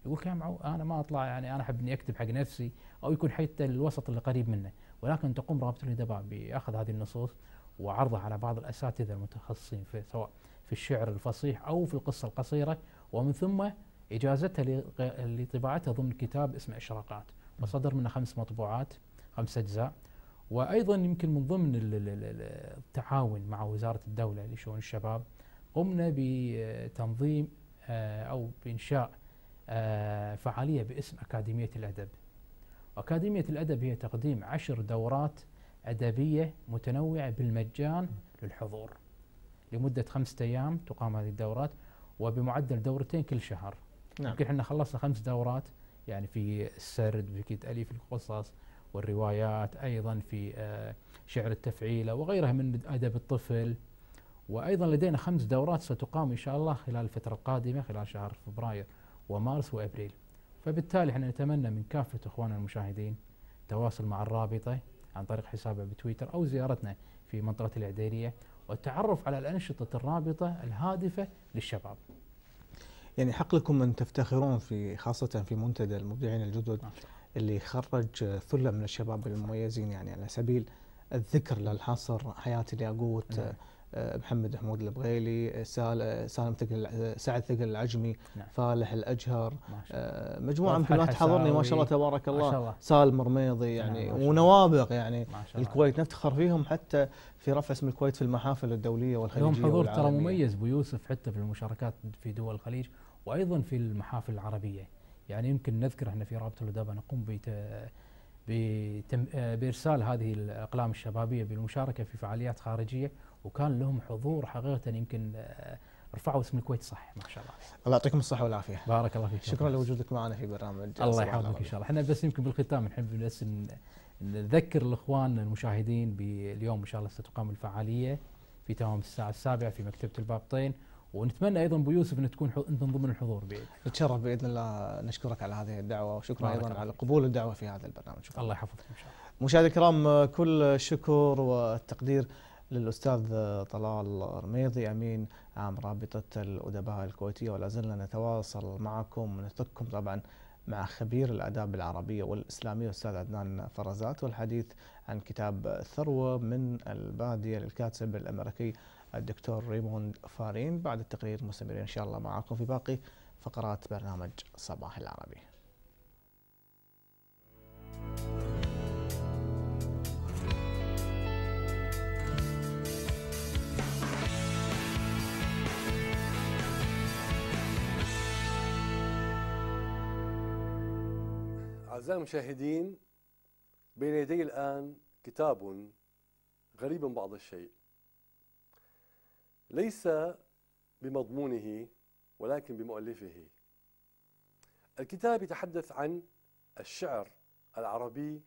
يقول كامعو انا ما اطلع يعني انا احب اني اكتب حق نفسي او يكون حتى الوسط اللي قريب منه ولكن تقوم رابطه الادباء باخذ هذه النصوص وعرضها على بعض الاساتذه المتخصصين في سواء في الشعر الفصيح او في القصه القصيره ومن ثم اجازتها لطباعتها ضمن كتاب اسمه اشراقات وصدر منه خمس مطبوعات خمس اجزاء وايضا يمكن من ضمن التعاون مع وزاره الدوله لشؤون الشباب قمنا بتنظيم آه، او بانشاء آه، فعالية باسم أكاديمية الأدب أكاديمية الأدب هي تقديم عشر دورات أدبية متنوعة بالمجان للحضور لمدة خمسة أيام تقام هذه الدورات وبمعدل دورتين كل شهر نعم. يمكن احنا خلصنا خمس دورات يعني في السرد في تأليف القصص والروايات أيضا في آه، شعر التفعيلة وغيرها من أدب الطفل وأيضا لدينا خمس دورات ستقام إن شاء الله خلال الفترة القادمة خلال شهر فبراير ومارس وابريل فبالتالي احنا نتمنى من كافه اخواننا المشاهدين التواصل مع الرابطه عن طريق حسابه بتويتر او زيارتنا في منطقه العديريه والتعرف على الانشطه الرابطه الهادفه للشباب.
يعني حق لكم ان تفتخرون في خاصه في منتدى المبدعين الجدد اللي خرج ثله من الشباب المميزين يعني على سبيل الذكر للحصر حياه الياقوت نعم. آه، محمد حمود البغيلي آه، آه، سالم ثقل سعد ثقل العجمي نعم. فالح الاجهر مجموعه من ما حضرني ما شاء الله تبارك الله, الله. سالم رميضي يعني نعم ونوابق يعني الكويت نفتخر فيهم حتى في رفع اسم الكويت في المحافل الدوليه والخليجيه لهم حضور ترى مميز
ابو يوسف حتى في المشاركات في دول الخليج وايضا في المحافل العربيه يعني يمكن نذكر احنا في رابطه الادباء نقوم بت... بارسال هذه الاقلام الشبابيه بالمشاركه في فعاليات خارجيه وكان لهم حضور حقيقه يمكن آه، رفعوا اسم الكويت صح ما شاء الله
الله يعطيكم الصحه والعافيه بارك الله فيك شكرا
لوجودك معنا في برنامج الله يحفظك ان شاء الله احنا بس يمكن بالختام نحب بس نذكر الاخوان المشاهدين باليوم ان شاء الله ستقام الفعاليه في تمام الساعه السابعه في مكتبه البابطين ونتمنى ايضا ابو يوسف ان تكون انت من ضمن الحضور باذن
نتشرف باذن الله نشكرك على هذه الدعوه وشكرا ايضا على قبول الدعوه في هذا البرنامج. شكرا. الله يحفظك ان شاء الله. مشاهدي الكرام كل الشكر والتقدير للأستاذ طلال رميضي أمين عام رابطة الأدباء الكويتية ولا زلنا نتواصل معكم ونترككم طبعا مع خبير الآداب العربية والإسلامية الأستاذ عدنان فرزات والحديث عن كتاب ثروه من البادية للكاتب الأمريكي الدكتور ريموند فارين بعد التقرير مستمرين إن شاء الله معكم في باقي فقرات برنامج صباح العربي.
أعزائي المشاهدين بين يدي الآن كتاب غريب بعض الشيء ليس بمضمونه ولكن بمؤلفه الكتاب يتحدث عن الشعر العربي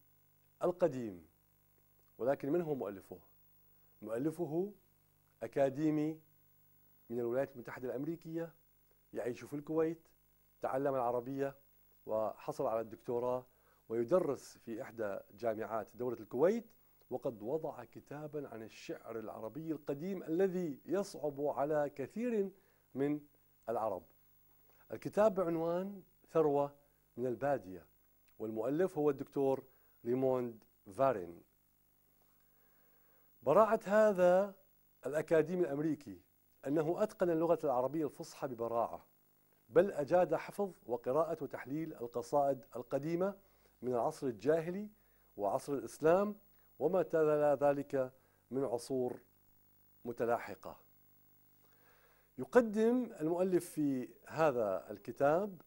القديم ولكن من هو مؤلفه؟ مؤلفه أكاديمي من الولايات المتحدة الأمريكية يعيش في الكويت تعلم العربية وحصل على الدكتوراه ويدرس في إحدى جامعات دولة الكويت وقد وضع كتابا عن الشعر العربي القديم الذي يصعب على كثير من العرب الكتاب بعنوان ثروة من البادية والمؤلف هو الدكتور ريموند فارين براعة هذا الأكاديمي الأمريكي أنه أتقن اللغة العربية الفصحى ببراعة بل أجاد حفظ وقراءة وتحليل القصائد القديمة من العصر الجاهلي وعصر الإسلام وما تلا ذلك من عصور متلاحقة يقدم المؤلف في هذا الكتاب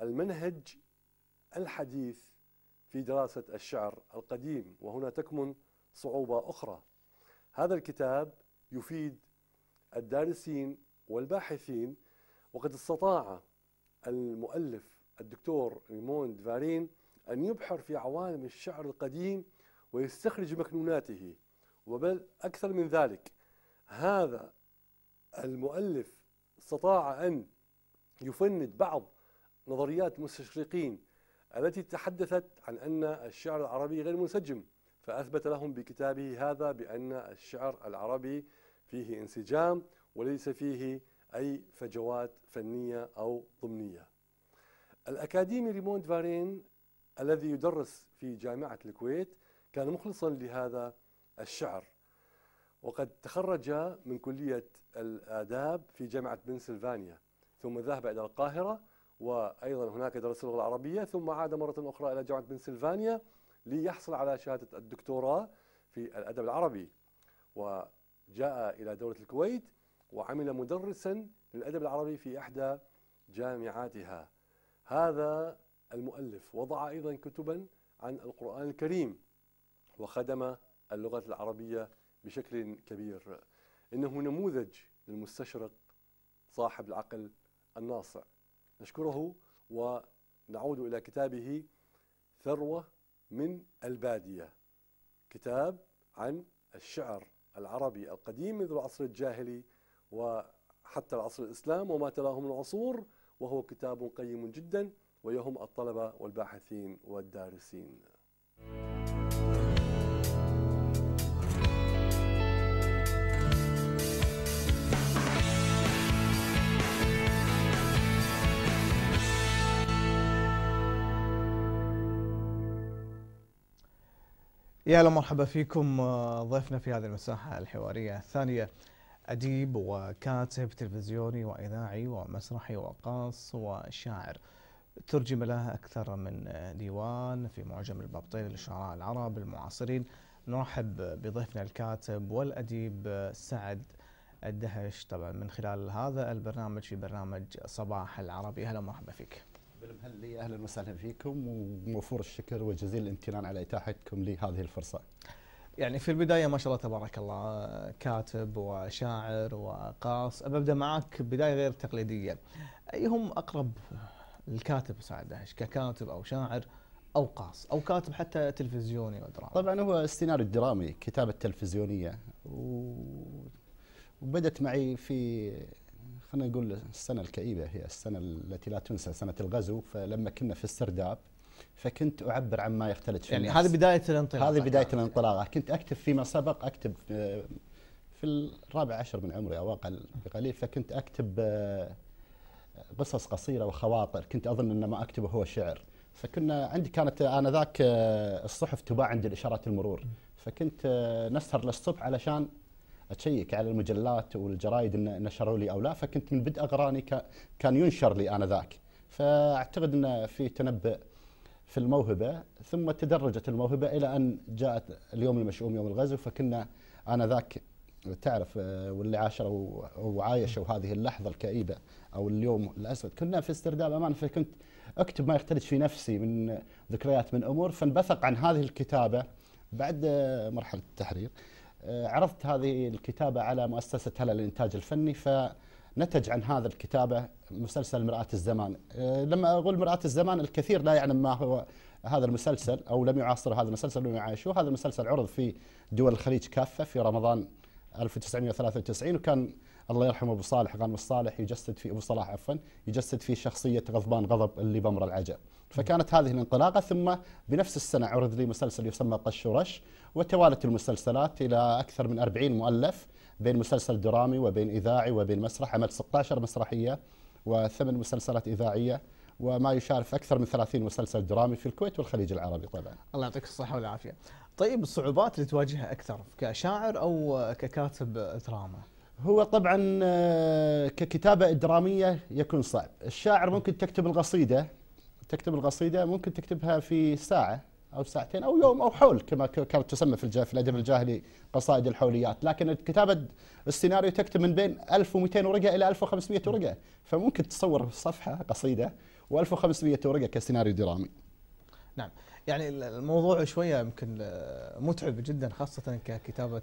المنهج الحديث في دراسة الشعر القديم وهنا تكمن صعوبة أخرى هذا الكتاب يفيد الدارسين والباحثين وقد استطاع المؤلف الدكتور ريموند فارين أن يبحر في عوالم الشعر القديم ويستخرج مكنوناته وبل أكثر من ذلك هذا المؤلف استطاع أن يفند بعض نظريات المستشرقين التي تحدثت عن أن الشعر العربي غير منسجم فأثبت لهم بكتابه هذا بأن الشعر العربي فيه انسجام وليس فيه أي فجوات فنية أو ضمنية الأكاديمي ريموند فارين الذي يدرس في جامعة الكويت كان مخلصا لهذا الشعر وقد تخرج من كلية الآداب في جامعة بنسلفانيا ثم ذهب إلى القاهرة وأيضا هناك درس اللغة العربية ثم عاد مرة أخرى إلى جامعة بنسلفانيا ليحصل على شهادة الدكتوراه في الأدب العربي وجاء إلى دولة الكويت وعمل مدرسا للأدب العربي في إحدى جامعاتها هذا المؤلف وضع أيضا كتبا عن القرآن الكريم وخدم اللغة العربية بشكل كبير إنه نموذج للمستشرق صاحب العقل الناصع نشكره ونعود إلى كتابه ثروة من البادية كتاب عن الشعر العربي القديم منذ العصر الجاهلي وحتى العصر الإسلام وما تلاه من العصور وهو كتاب قيم جدا ويهم الطلبة والباحثين والدارسين
يا اهلا مرحبا فيكم آه، ضيفنا في هذه المساحة الحوارية الثانية أديب وكاتب تلفزيوني وإذاعي ومسرحي وقاص وشاعر ترجم له أكثر من ديوان في معجم البابطين للشعراء العرب المعاصرين نرحب بضيفنا الكاتب والأديب سعد الدهش طبعا من خلال هذا البرنامج في برنامج صباح العربي أهلا ومرحبا فيك
بالمهلي أهلا وسهلا فيكم وموفور الشكر وجزيل الامتنان على
إتاحتكم لي هذه الفرصة يعني في البدايه ما شاء الله تبارك الله كاتب وشاعر وقاص ابدا معك بدايه غير تقليديه ايهم اقرب الكاتب سعد دهش ككاتب او شاعر او قاص او كاتب حتى تلفزيوني ودرامي
طبعا هو السيناريو الدرامي كتابه تلفزيونيه و... وبدت معي في خلينا نقول السنه الكئيبه هي السنه التي لا تنسى سنه الغزو فلما كنا في السرداب فكنت اعبر عما يختلط في يعني هذه بدايه
الانطلاقه هذه بدايه يعني.
الانطلاقه كنت اكتب فيما سبق اكتب آه، في الرابع عشر من عمري او اقل بقليل فكنت اكتب آه، قصص قصيره وخواطر كنت اظن ان ما اكتبه هو شعر فكنا عندي كانت انذاك آه، الصحف تباع عند الاشارات المرور فكنت نسهر للصبح علشان اشيك على المجلات والجرايد ان نشروا لي او لا فكنت من بدء اغراني كان ينشر لي انذاك فاعتقد ان في تنبؤ في الموهبة ثم تدرجت الموهبة إلى أن جاءت اليوم المشؤوم يوم الغزو فكنا آنذاك تعرف آه، واللي عاشروا وعايشوا هذه اللحظة الكئيبة أو اليوم الأسود كنا في استرداد أمان فكنت أكتب ما يختلج في نفسي من ذكريات من أمور فانبثق عن هذه الكتابة بعد آه، مرحلة التحرير آه، عرضت هذه الكتابة على مؤسسة هلا للإنتاج الفني ف نتج عن هذا الكتابة مسلسل مرآة الزمان آه، لما أقول مرآة الزمان الكثير لا يعلم ما هو هذا المسلسل أو لم يعاصر هذا المسلسل ولم يعاشوه هذا المسلسل عرض في دول الخليج كافة في رمضان 1993 وكان الله يرحمه ابو صالح غانم الصالح يجسد في ابو صلاح عفوا يجسد في شخصيه غضبان غضب اللي بمر العجب فكانت هذه الانطلاقه ثم بنفس السنه عرض لي مسلسل يسمى قش ورش وتوالت المسلسلات الى اكثر من 40 مؤلف بين مسلسل درامي وبين إذاعي وبين مسرح عملت 16 مسرحية وثمان مسلسلات إذاعية وما يشارف أكثر من 30 مسلسل درامي في الكويت والخليج العربي طبعا
الله يعطيك الصحة والعافية طيب الصعوبات اللي تواجهها أكثر كشاعر أو ككاتب دراما
هو طبعا آه، ككتابة درامية يكون صعب الشاعر ممكن تكتب القصيدة تكتب القصيدة ممكن تكتبها في ساعة او ساعتين او يوم او حول كما كانت تسمى في, في الادب الجاهلي قصائد الحوليات، لكن كتابه السيناريو تكتب من بين 1200 ورقه الى 1500 ورقه، فممكن تصور صفحه قصيده و1500 ورقه كسيناريو درامي.
نعم. يعني الموضوع شويه يمكن متعب جدا خاصه ككتابه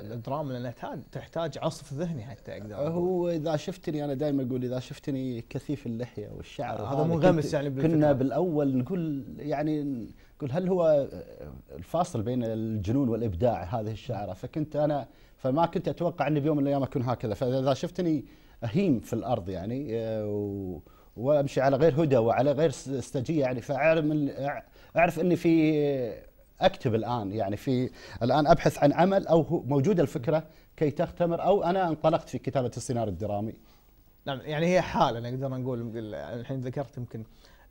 الدراما لانها تحتاج عصف ذهني حتى اقدر
هو اذا شفتني انا دائما اقول اذا شفتني كثيف اللحيه
والشعر آه، هذا منغمس يعني بالفكرة. كنا
بالاول نقول يعني نقول هل هو الفاصل بين الجنون والابداع هذه الشعره فكنت انا فما كنت اتوقع اني بيوم من الايام اكون هكذا فاذا شفتني اهيم في الارض يعني آه، وامشي على غير هدى وعلى غير استجيه يعني فاعلم اعرف اني في اكتب الان يعني في الان ابحث عن عمل او موجوده الفكره كي تختمر او انا انطلقت في كتابه السيناريو الدرامي.
نعم يعني هي حاله نقدر نقول الحين ذكرت يمكن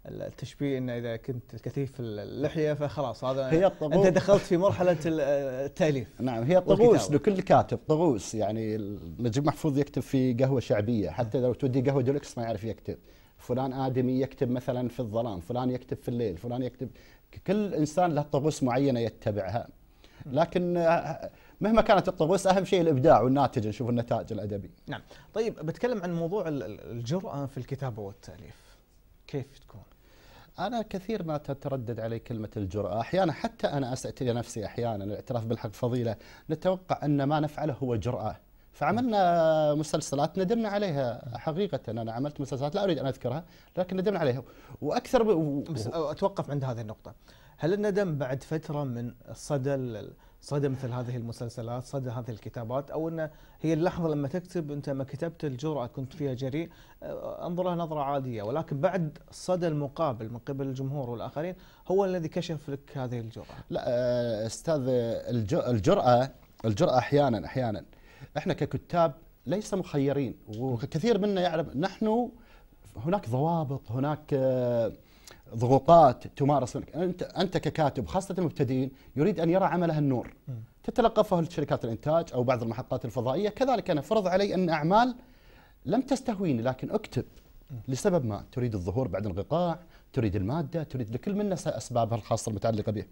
التشبيه انه اذا كنت كثيف اللحيه فخلاص هذا هي الطقوس انت دخلت في مرحله التاليف نعم هي الطغوس
لكل كاتب طقوس يعني نجيب محفوظ يكتب في قهوه شعبيه حتى لو تودي قهوه دولكس ما يعرف يكتب فلان ادمي يكتب مثلا في الظلام فلان يكتب في الليل فلان يكتب كل انسان له طقوس معينه يتبعها لكن آه، مهما كانت الطقوس اهم شيء الابداع والناتج نشوف النتائج الادبي.
نعم، طيب بتكلم عن موضوع الجراه في الكتابه والتاليف.
كيف تكون؟ انا كثير ما تتردد علي كلمه الجراه، احيانا حتى انا اسال نفسي احيانا الاعتراف بالحق فضيله، نتوقع ان ما نفعله هو جراه. فعملنا مسلسلات ندمنا عليها حقيقه انا عملت مسلسلات لا اريد ان اذكرها لكن
ندمنا عليها واكثر ب... و... بس اتوقف عند هذه النقطه هل الندم بعد فتره من الصدى صدى مثل هذه المسلسلات صدى هذه الكتابات او انه هي اللحظه لما تكتب انت ما كتبت الجرأه كنت فيها جريء آه، انظر لها نظره عاديه ولكن بعد الصدى المقابل من قبل الجمهور والاخرين هو الذي كشف لك هذه الجرأه لا
آه، استاذ الجرأه الجرأه احيانا احيانا احنا ككتاب ليس مخيرين وكثير منا يعلم نحن هناك ضوابط هناك آه، ضغوطات تمارس منك انت انت ككاتب خاصه المبتدئين يريد ان يرى عمله النور تتلقفه شركات الانتاج او بعض المحطات الفضائيه كذلك انا فرض علي ان اعمال لم تستهويني لكن اكتب لسبب ما تريد الظهور بعد انقطاع تريد الماده تريد لكل منا اسبابها الخاصه المتعلقه به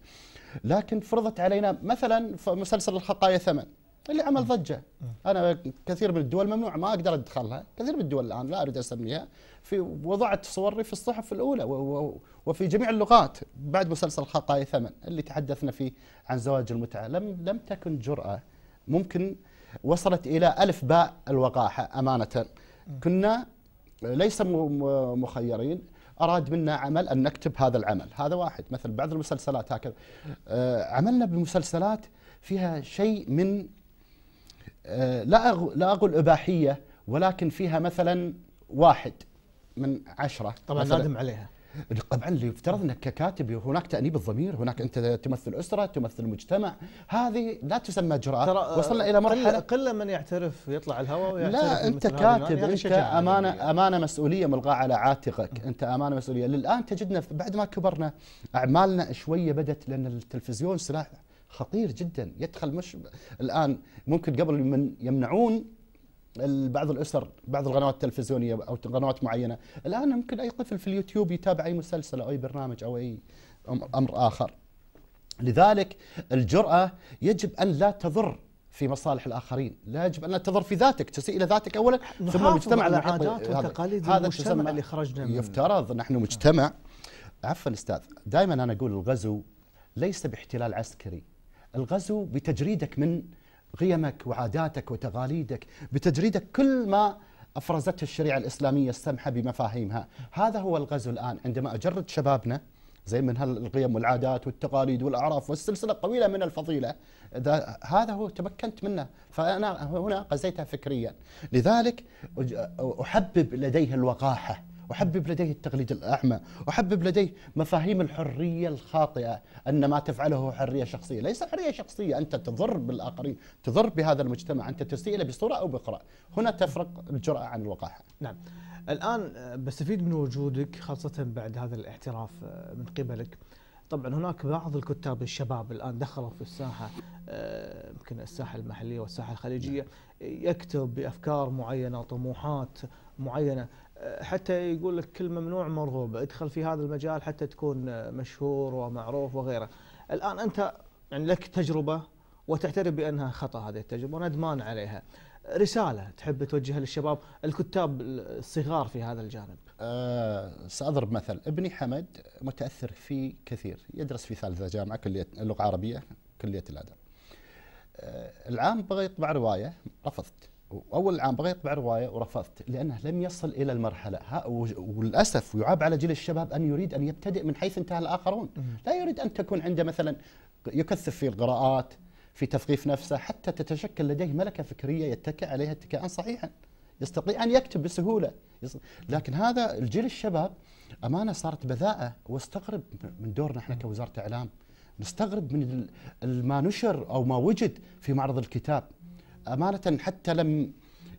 لكن فرضت علينا مثلا مسلسل الخطايا ثمن اللي عمل ضجه انا كثير من الدول ممنوع ما اقدر ادخلها كثير من الدول الان لا اريد اسميها في وضعت صوري في الصحف الاولى وفي جميع اللغات بعد مسلسل خطايا ثمن اللي تحدثنا فيه عن زواج المتعه لم لم تكن جراه ممكن وصلت الى الف باء الوقاحه امانه كنا ليس مخيرين اراد منا عمل ان نكتب هذا العمل هذا واحد مثل بعض المسلسلات هكذا آه، عملنا بالمسلسلات فيها شيء من آه، لا لا اقول اباحيه ولكن فيها مثلا واحد من عشره طبعا نادم عليها طبعا اللي يفترض انك ككاتب هناك تانيب الضمير، هناك انت تمثل اسره، تمثل مجتمع، هذه لا تسمى جراءة، آه، وصلنا الى مرحله
قله من يعترف يطلع الهواء ويعترف لا انت يعني كاتب انت امانه
يعني. امانه مسؤوليه ملغاه على عاتقك، انت امانه مسؤوليه، للان تجدنا بعد ما كبرنا اعمالنا شويه بدت لان التلفزيون سلاح خطير جدا يدخل مش الان ممكن قبل من يمنعون بعض الاسر بعض القنوات التلفزيونيه او قنوات معينه الان ممكن اي طفل في اليوتيوب يتابع اي مسلسل او اي برنامج او اي امر اخر لذلك الجراه يجب ان لا تضر في مصالح الاخرين، لا يجب ان لا تضر في ذاتك، تسيء الى ذاتك اولا ثم المجتمع على العادات والتقاليد هذا المجتمع اللي خرجنا منه يفترض نحن مجتمع عفوا استاذ، دائما انا اقول الغزو ليس باحتلال عسكري، الغزو بتجريدك من قيمك وعاداتك وتقاليدك بتجريدك كل ما افرزته الشريعه الاسلاميه السمحه بمفاهيمها، هذا هو الغزو الان عندما اجرد شبابنا زي من هالقيم والعادات والتقاليد والاعراف والسلسله الطويله من الفضيله هذا هو تمكنت منه فانا هنا غزيتها فكريا، لذلك احبب لديه الوقاحه احبب لديه التقليد الأعمى احبب لديه مفاهيم الحرية الخاطئة أن ما تفعله حرية شخصية ليس حرية شخصية أنت تضر بالآخرين تضر بهذا المجتمع أنت تسيء له بصورة أو
بأخرى هنا تفرق الجرأة عن الوقاحة نعم الآن آه، بستفيد من وجودك خاصة بعد هذا الاعتراف آه، من قبلك طبعا هناك بعض الكتاب الشباب الان دخلوا في الساحه آه، يمكن الساحه المحليه والساحه الخليجيه نعم. يكتب بافكار معينه طموحات معينه حتى يقول لك كل ممنوع مرغوب ادخل في هذا المجال حتى تكون مشهور ومعروف وغيره الان انت يعني لك تجربه وتعترف بانها خطا هذه التجربه وندمان عليها رساله تحب توجهها للشباب الكتاب الصغار في هذا الجانب أه
ساضرب مثل ابني حمد متاثر فيه كثير يدرس في ثالثه جامعه كليه اللغه العربيه كليه الادب أه العام بغى يطبع روايه رفضت اول العام بغيت اطبع روايه ورفضت لانه لم يصل الى المرحله وللاسف يعاب على جيل الشباب ان يريد ان يبتدئ من حيث انتهى الاخرون لا يريد ان تكون عنده مثلا يكثف في القراءات في تثقيف نفسه حتى تتشكل لديه ملكه فكريه يتكئ عليها اتكاء صحيحا يستطيع ان يكتب بسهوله لكن هذا الجيل الشباب امانه صارت بذاءه واستغرب من دورنا احنا كوزاره اعلام نستغرب من ما نشر او ما وجد في معرض الكتاب امانه حتى لم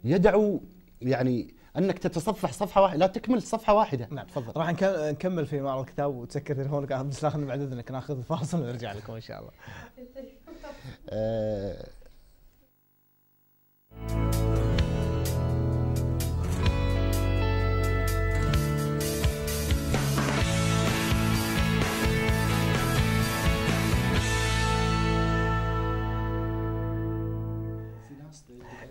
يدعوا يعني انك تتصفح صفحه واحده لا تكمل صفحه واحده نعم تفضل
راح نكمل في معرض الكتاب وتسكر تليفونك عبد السلام بعد اذنك ناخذ فاصل ونرجع لكم ان شاء الله
آه،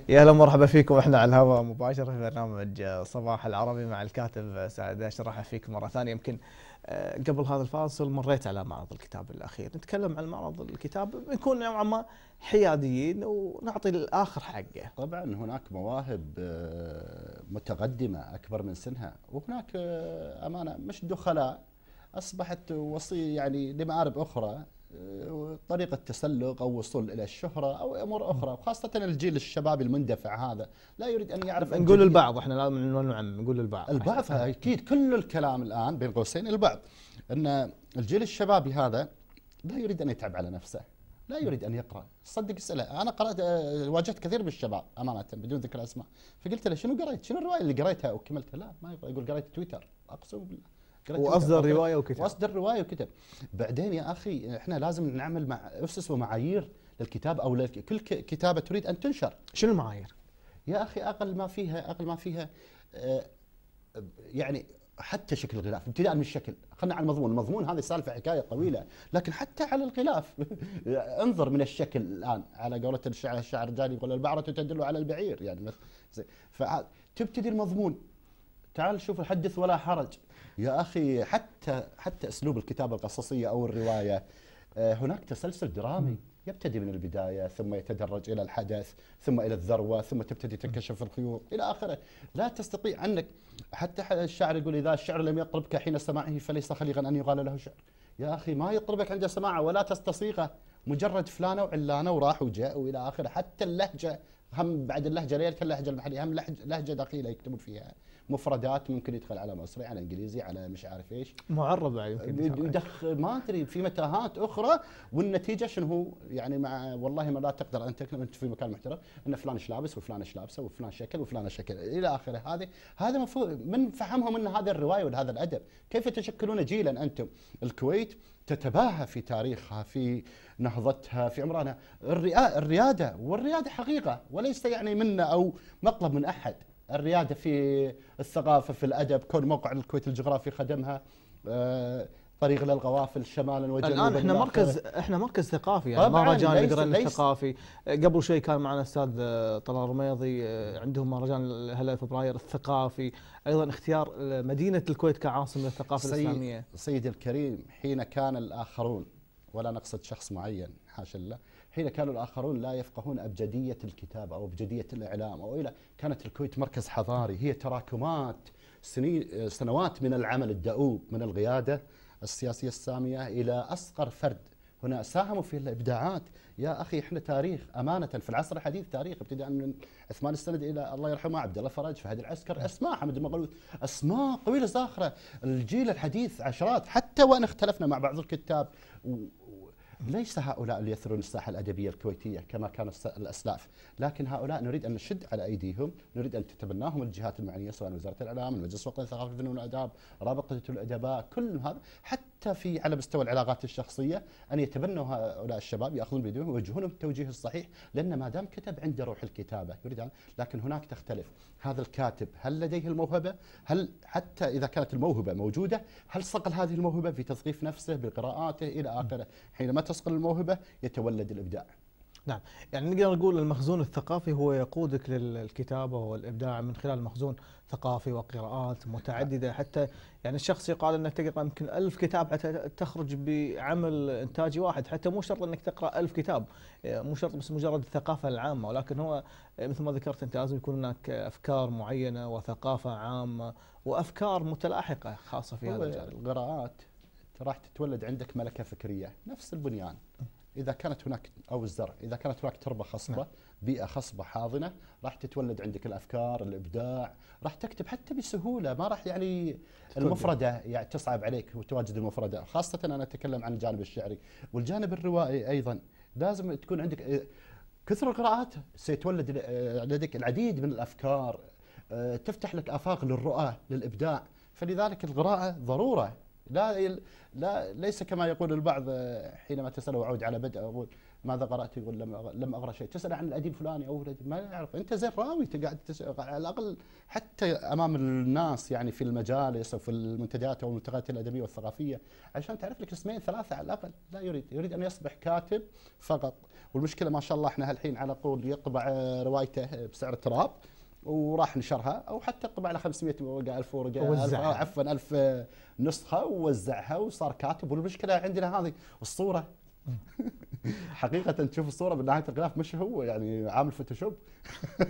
يا اهلا ومرحبا فيكم احنا على الهواء مباشره في برنامج آه، صباح العربي مع الكاتب آه، سعد اشرح فيك مره ثانيه يمكن آه، قبل هذا الفاصل مريت على معرض الكتاب الاخير نتكلم عن معرض الكتاب نكون نوعا ما حياديين ونعطي للاخر حقه طبعا هناك
مواهب متقدمه اكبر من سنها وهناك امانه مش دخلاء اصبحت وصي يعني لمآرب اخرى طريقة تسلق أو وصول إلى الشهرة أو أمور أخرى وخاصة الجيل الشباب المندفع هذا لا يريد أن يعرف نقول البعض
إحنا لا نعم نقول البعض البعض
أكيد كل الكلام الآن بين قوسين البعض أن الجيل الشبابي هذا لا يريد أن يتعب على نفسه لا يريد ان يقرا صدق اساله انا قرات آه، واجهت كثير من الشباب امانه بدون ذكر اسماء فقلت له شنو قريت شنو الروايه اللي قريتها وكملتها لا ما يقول قريت تويتر اقسم بالله واصدر روايه وكتب واصدر روايه وكتب بعدين يا اخي احنا لازم نعمل مع اسس ومعايير للكتاب او لكل كتابه تريد ان تنشر شنو المعايير يا اخي اقل ما فيها اقل ما فيها آه، يعني حتى شكل الغلاف ابتداء من الشكل خلينا على المضمون المضمون هذه سالفه حكايه طويله لكن حتى على الغلاف انظر من الشكل الان على قولة الشعر الشاعر الجاري يقول البعرة تدل على البعير يعني تبتدي المضمون تعال شوف الحدث ولا حرج يا اخي حتى حتى اسلوب الكتابه القصصيه او الروايه آه، هناك تسلسل درامي يبتدي من البداية ثم يتدرج إلى الحدث ثم إلى الذروة ثم تبتدي تنكشف الخيوط إلى آخره لا تستطيع أنك حتى الشاعر يقول إذا الشعر لم يطربك حين سماعه فليس خليقا أن يقال له شعر يا أخي ما يطربك عند سماعه ولا تستصيغه مجرد فلانة وعلانة وراح وجاء وإلى آخره حتى اللهجة هم بعد اللهجة ليلة اللهجة المحلية هم لهجة دقيقة يكتبون فيها مفردات ممكن يدخل على مصري على انجليزي على مش عارف ايش معربة يمكن يدخل ما ادري في متاهات اخرى والنتيجه شنو هو يعني مع والله ما لا تقدر انت انت في مكان محترم ان فلان ايش لابس وفلان ايش لابسه وفلان شكل وفلان شكل الى اخره هذه هذا مفهوم من فهمهم ان هذه الروايه وهذا الادب كيف تشكلون جيلا انتم الكويت تتباهى في تاريخها في نهضتها في عمرانها الرياده والرياده حقيقه وليس يعني منا او مطلب من احد الرياده في الثقافه في الادب كون موقع الكويت الجغرافي
خدمها آه، طريق للغوافل شمالا وجنوبا الان احنا مركز احنا مركز ثقافي يعني مهرجان القرن الثقافي قبل شوي كان معنا الاستاذ آه، طلال رميضي آه، عندهم مهرجان هلا فبراير الثقافي ايضا اختيار مدينه الكويت كعاصمه للثقافه سيد الاسلاميه
سيدي الكريم حين كان الاخرون ولا نقصد شخص معين حاشا الله حين كان الآخرون لا يفقهون أبجدية الكتاب أو أبجدية الإعلام أو إلى كانت الكويت مركز حضاري هي تراكمات سنين سنوات من العمل الدؤوب من القيادة السياسية السامية إلى أصغر فرد هنا ساهموا في الابداعات يا اخي احنا تاريخ امانه في العصر الحديث تاريخ ابتداء من عثمان السند الى الله يرحمه عبد الله فرج فهد العسكر نعم. اسماء حمد المغلوث اسماء قويله زاخره الجيل الحديث عشرات حتى وان اختلفنا مع بعض الكتاب ليس هؤلاء اللي يثرون الساحه الادبيه الكويتيه كما كان الاسلاف، لكن هؤلاء نريد ان نشد على ايديهم، نريد ان تتبناهم الجهات المعنيه سواء وزاره الاعلام، المجلس الوطني للثقافه والفنون والاداب، رابطه الادباء، كل هذا حتى حتى في على مستوى العلاقات الشخصيه ان يتبنوا هؤلاء الشباب ياخذون بيدهم ويوجهونهم التوجيه الصحيح لان ما دام كتب عنده روح الكتابه يريد لكن هناك تختلف هذا الكاتب هل لديه الموهبه؟ هل حتى اذا كانت الموهبه موجوده هل صقل هذه الموهبه في تثقيف نفسه بقراءاته الى اخره؟ حينما تصقل الموهبه يتولد الابداع.
نعم يعني نقدر نقول المخزون الثقافي هو يقودك للكتابة والإبداع من خلال مخزون ثقافي وقراءات متعددة حتى يعني الشخص يقال أنك تقرأ يمكن ألف كتاب حتى تخرج بعمل إنتاجي واحد حتى مو شرط أنك تقرأ ألف كتاب مو شرط بس مجرد الثقافة العامة ولكن هو مثل ما ذكرت أنت لازم يكون هناك أفكار معينة وثقافة عامة وأفكار متلاحقة خاصة في هذا القراءات راح تتولد عندك ملكة فكرية نفس البنيان
اذا كانت هناك او الزرع اذا كانت هناك تربه خصبه نعم. بيئه خصبه حاضنه راح تتولد عندك الافكار الابداع راح تكتب حتى بسهوله ما راح يعني المفرده يعني تصعب عليك وتواجد المفرده خاصه انا اتكلم عن الجانب الشعري والجانب الروائي ايضا لازم تكون عندك كثر القراءات سيتولد لديك العديد من الافكار آه، تفتح لك افاق للرؤى للابداع فلذلك القراءه ضروره لا لا ليس كما يقول البعض آه، حينما تسأل وعود على بدء اقول ماذا قرات يقول لم لم اقرا شيء تسال عن الاديب الفلاني او ما يعرف انت زراوي قاعد على الاقل حتى امام الناس يعني في المجالس او في المنتديات او المنتديات الادبيه والثقافيه عشان تعرف لك اسمين ثلاثه على الاقل لا يريد يريد ان يصبح كاتب فقط والمشكله ما شاء الله احنا هالحين على طول يطبع آه، روايته بسعر تراب وراح نشرها او حتى طبع على 500 ورقه 1000 ورقه عفوا 1000 نسخه ووزعها وصار كاتب والمشكله عندنا هذه الصوره
حقيقة تشوف الصورة من ناحية الغلاف مش هو يعني عامل فوتوشوب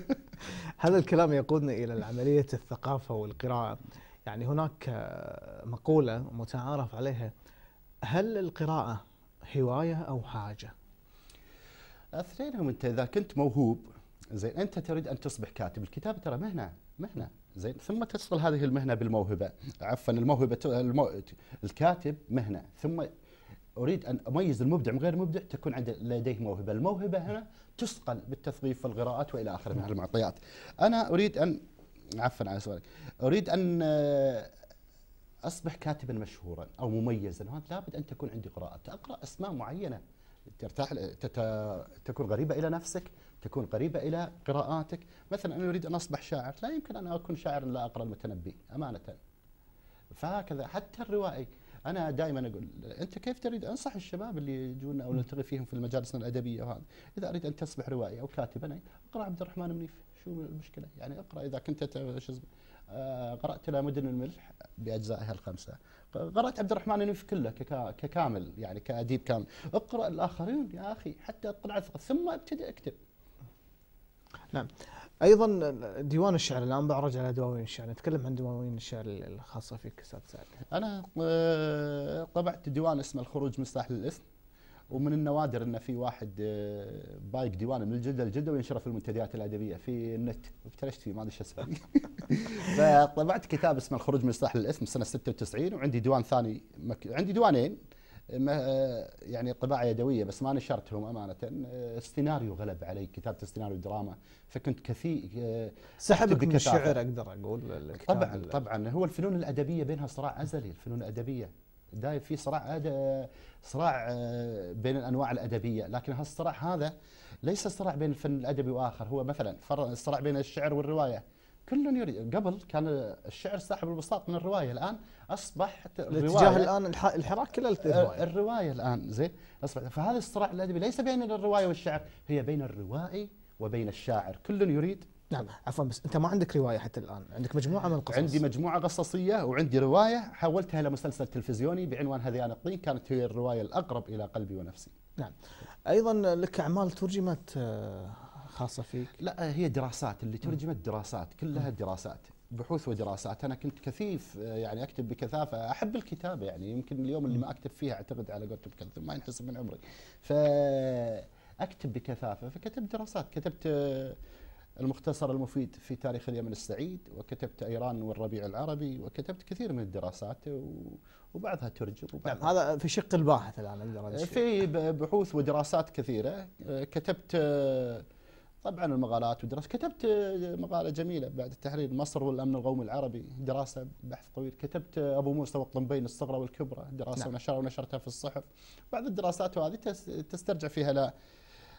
هذا الكلام يقودنا إلى عملية الثقافة والقراءة يعني هناك مقولة متعارف عليها هل القراءة هواية أو حاجة؟
اثنينهم انت اذا كنت موهوب زين انت تريد ان تصبح كاتب الكتابه ترى مهنه مهنه زين ثم تصل هذه المهنه بالموهبه عفوا الموهبه المو... الكاتب مهنه ثم اريد ان اميز المبدع من غير المبدع تكون عند لديه موهبه، الموهبه هنا تصقل بالتثقيف والقراءات والى اخره من المعطيات. انا اريد ان عفوا على سؤالك، اريد ان آه، اصبح كاتبا مشهورا او مميزا، هذا لابد ان تكون عندي قراءات، اقرا اسماء معينه ترتاح تكون غريبه الى نفسك تكون قريبة إلى قراءاتك مثلا أنا أريد أن أصبح شاعر لا يمكن أن أكون شاعر لا أقرأ المتنبي أمانة فهكذا حتى الروائي انا دائما اقول انت كيف تريد انصح الشباب اللي يجونا او نلتقي فيهم في المجالس الادبيه وهذا اذا اريد ان تصبح روائي او كاتبا يعني اقرا عبد الرحمن منيف شو المشكله يعني اقرا اذا كنت شو اسمه آه، قرات الى مدن الملح باجزائها الخمسه قرات عبد الرحمن منيف كله ككامل يعني كاديب كامل اقرا الاخرين يا اخي حتى اطلع ثم ابتدي اكتب
نعم ايضا ديوان الشعر الان بعرج على دواوين الشعر نتكلم عن دواوين الشعر الخاصه فيك استاذ سعد
انا آه، طبعت ديوان اسمه الخروج مفتاح للاسم ومن النوادر ان في واحد آه، بايق ديوانه من الجلده للجلده وينشره في المنتديات الادبيه في النت ابتلشت فيه ما ادري ايش فطبعت كتاب اسمه الخروج من اصلاح الاسم سنه 96 وعندي ديوان ثاني مك... عندي ديوانين آه، يعني طباعه يدويه بس ما نشرت لهم امانه السيناريو آه، غلب علي كتابه السيناريو دراما فكنت كثير آه، سحبك من الشعر اقدر اقول طبعا طبعا هو الفنون الادبيه بينها صراع ازلي الفنون الادبيه دايم في صراع صراع بين الانواع الادبيه لكن هالصراع هذا ليس صراع بين الفن الادبي واخر هو مثلا الصراع بين الشعر والروايه كل يريد قبل كان الشعر ساحب البساط من الروايه الان اصبح الروايه الان الحراك كله الروايه آه، الروايه الان زين اصبح فهذا الصراع الادبي ليس بين الروايه والشعر هي بين الروائي وبين الشاعر كل يريد نعم
عفوا بس انت ما عندك روايه حتى الان عندك مجموعه من القصص عندي
مجموعه قصصيه وعندي روايه حولتها الى مسلسل تلفزيوني بعنوان هذيان الطين كانت هي الروايه الاقرب الى قلبي ونفسي نعم ايضا لك اعمال ترجمت آه، خاصه فيك؟ لا هي دراسات اللي ترجمت دراسات كلها دراسات بحوث ودراسات انا كنت كثيف يعني اكتب بكثافه احب الكتابه يعني يمكن اليوم اللي ما اكتب فيها اعتقد على قولتهم كذب ما ينحسب من عمري فأكتب بكثافه فكتبت دراسات كتبت آه، المختصر المفيد في تاريخ اليمن السعيد وكتبت ايران والربيع العربي وكتبت كثير من الدراسات وبعضها ترجم وبعضها نعم هذا في شق الباحث الان آه، في بحوث ودراسات كثيره آه، كتبت طبعا المقالات والدراسه كتبت آه، مقاله جميله بعد التحرير مصر والامن القومي العربي دراسه بحث طويل كتبت آه، ابو موسى والطنبين الصغرى والكبرى دراسه نعم. ونشرها ونشرتها في الصحف بعض الدراسات هذه تسترجع فيها لا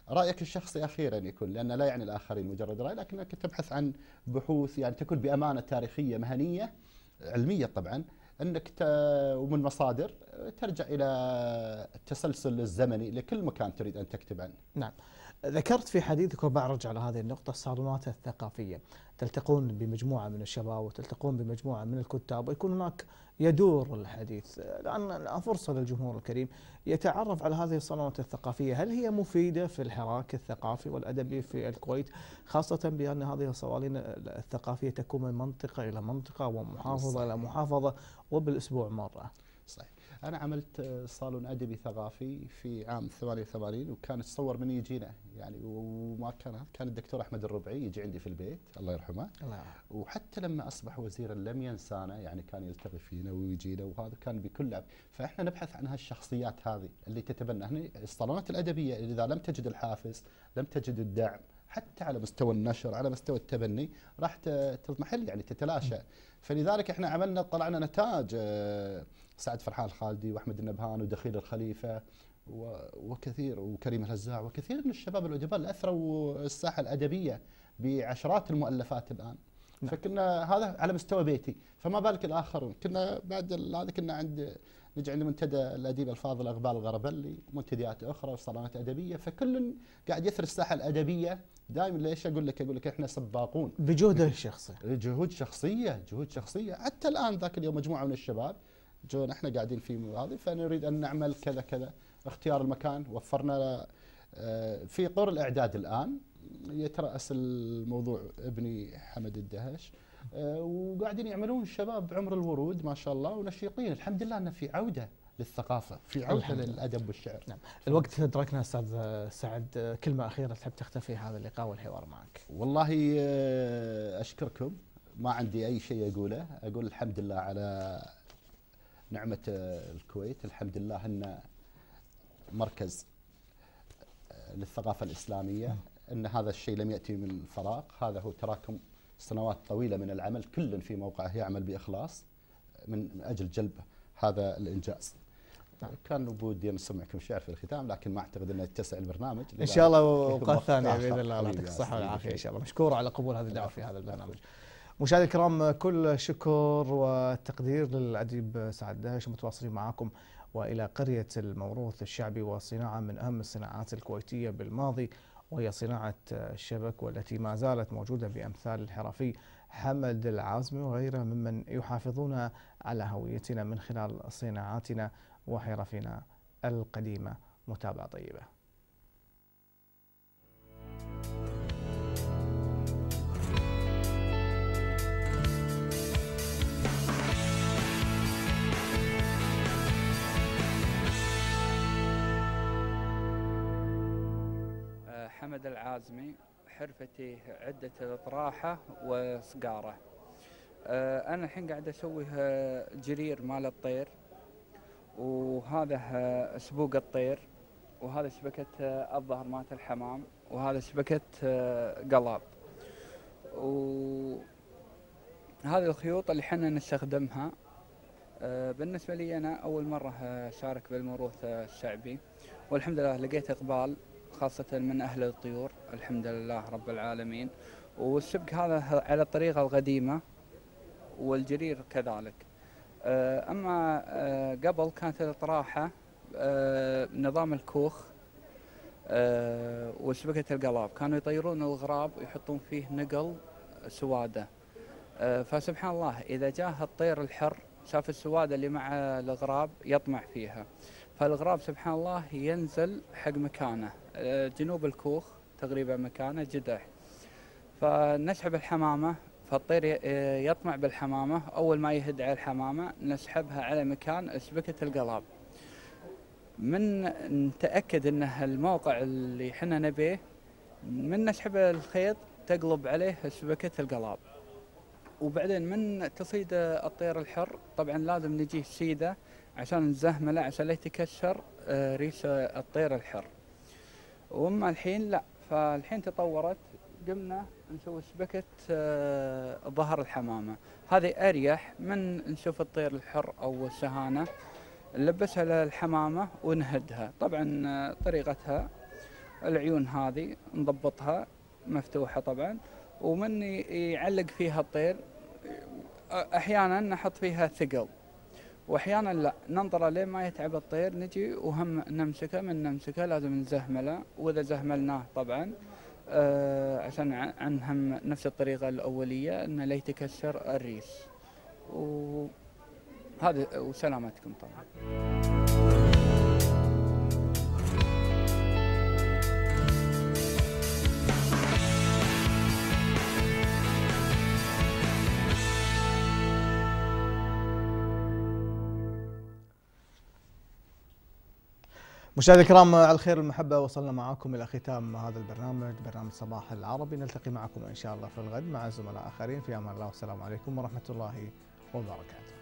رايك الشخصي اخيرا يكون لان لا يعني الاخرين مجرد راي لكنك تبحث عن بحوث يعني تكون بامانه تاريخيه مهنيه علميه طبعا انك ومن مصادر آه، ترجع الى التسلسل الزمني لكل مكان تريد
ان تكتب عنه. نعم. ذكرت في حديثك على هذه النقطة الصالونات الثقافية تلتقون بمجموعة من الشباب وتلتقون بمجموعة من الكتاب ويكون هناك يدور الحديث الآن فرصة للجمهور الكريم يتعرف على هذه الصالونات الثقافية هل هي مفيدة في الحراك الثقافي والأدبي في الكويت خاصة بأن هذه الصوالين الثقافية تكون من منطقة إلى منطقة ومحافظة إلى محافظة وبالأسبوع مرة
انا عملت آه، صالون ادبي ثقافي في عام 88 وكان تصور من يجينا يعني وما كان كان الدكتور احمد الربعي يجي عندي في البيت الله يرحمه الله وحتى لما اصبح وزيرا لم ينسانا يعني كان يلتقي فينا ويجينا وهذا كان بكل عب. فاحنا نبحث عن هالشخصيات هذه اللي تتبنى هنا الصالونات الادبيه اذا لم تجد الحافز لم تجد الدعم حتى على مستوى النشر على مستوى التبني راح تضمحل يعني تتلاشى فلذلك احنا عملنا طلعنا نتائج آه، سعد فرحان الخالدي واحمد النبهان ودخيل الخليفه وكثير وكريم الهزاع وكثير من الشباب الادباء اللي اثروا الساحه الادبيه بعشرات المؤلفات الان نعم. فكنا هذا على مستوى بيتي فما بالك الاخرون كنا بعد هذا كنا عند نجي عند منتدى الاديب الفاضل اقبال الغربلي منتديات اخرى وصالونات ادبيه فكل قاعد يثري الساحه الادبيه دائما ليش اقول لك اقول لك احنا سباقون
بجهده الشخصي
جهود شخصيه جهود شخصيه حتى الان ذاك اليوم مجموعه من الشباب جو نحن قاعدين فيه هذا فنريد ان نعمل كذا كذا اختيار المكان وفرنا آه، في طور الاعداد الان يتراس الموضوع ابني حمد الدهش آه، وقاعدين يعملون الشباب بعمر الورود ما شاء الله ونشيطين
الحمد لله ان في عوده للثقافه في عوده للادب والشعر نعم الوقت تركنا استاذ سعد كلمه اخيره تحب تختفي هذا اللقاء والحوار معك
والله آه، اشكركم ما عندي اي شيء اقوله اقول الحمد لله على نعمة آه، الكويت الحمد لله أن مركز آه، للثقافة الإسلامية نعم. أن هذا الشيء لم يأتي من فراغ هذا هو تراكم سنوات طويلة من العمل كل في موقعه يعمل بإخلاص آه، من أجل جلب هذا الإنجاز نعم. كان بودي ان نسمعكم شعر في الختام لكن ما اعتقد انه يتسع البرنامج ان شاء الله اوقات ثانيه باذن الله الله يعطيك الصحه والعافيه ان شاء
الله مشكور على قبول هذه الدعوه في هذا البرنامج مشاهدي الكرام كل شكر والتقدير للأديب سعد دهش متواصلين معكم وإلى قرية الموروث الشعبي وصناعة من أهم الصناعات الكويتية بالماضي وهي صناعة الشبك والتي ما زالت موجودة بأمثال الحرفي حمد العازمي وغيره ممن يحافظون على هويتنا من خلال صناعاتنا وحرفنا القديمة متابعة طيبة
حمد العازمي حرفتي عدة اطراحة وسقارة آه، أنا الحين قاعد أسوي آه، جرير مال الطير وهذا آه، سبوق الطير وهذا شبكة الظهر مالت الحمام وهذا شبكة قلاب وهذه الخيوط اللي حنا نستخدمها بالنسبة لي أنا أول مرة شارك بالموروث الشعبي والحمد لله لقيت إقبال خاصة من أهل الطيور الحمد لله رب العالمين والسبق هذا على الطريقة القديمة والجرير كذلك آه، أما آه، قبل كانت الطراحة آه، نظام الكوخ وسبكة القلاب كانوا يطيرون الغراب ويحطون فيه نقل سواده فسبحان الله اذا جاه الطير الحر شاف السواده اللي مع الغراب يطمع فيها فالغراب سبحان الله ينزل حق مكانه جنوب الكوخ تقريبا مكانه جدح فنسحب الحمامة فالطير يطمع بالحمامة أول ما يهد على الحمامة نسحبها على مكان شبكة القلاب من نتأكد ان الموقع اللي حنا نبيه من نسحب الخيط تقلب عليه شبكة القلاب وبعدين من تصيد الطير الحر طبعا لازم نجيه سيده عشان نزهمله عشان لا يتكسر آه، ريش الطير الحر واما الحين لا فالحين تطورت قمنا نسوي شبكه آه، ظهر الحمامه هذه اريح من نشوف الطير الحر او السهانه نلبسها للحمامه ونهدها طبعا آه، طريقتها العيون هذه نضبطها مفتوحه طبعا ومن يعلق فيها الطير آه، احيانا نحط فيها ثقل واحيانا لا ننظر لين ما يتعب الطير نجي وهم نمسكه من نمسكه لازم نزهمله واذا زهملناه طبعا آه عشان عن هم نفس الطريقه الاوليه انه لا يتكسر الريش وهذا وسلامتكم طبعا
مشاهدي الكرام على الخير والمحبة وصلنا معكم إلى ختام هذا البرنامج برنامج صباح العربي نلتقي معكم إن شاء الله في الغد مع زملاء آخرين في أمان الله والسلام عليكم ورحمة الله وبركاته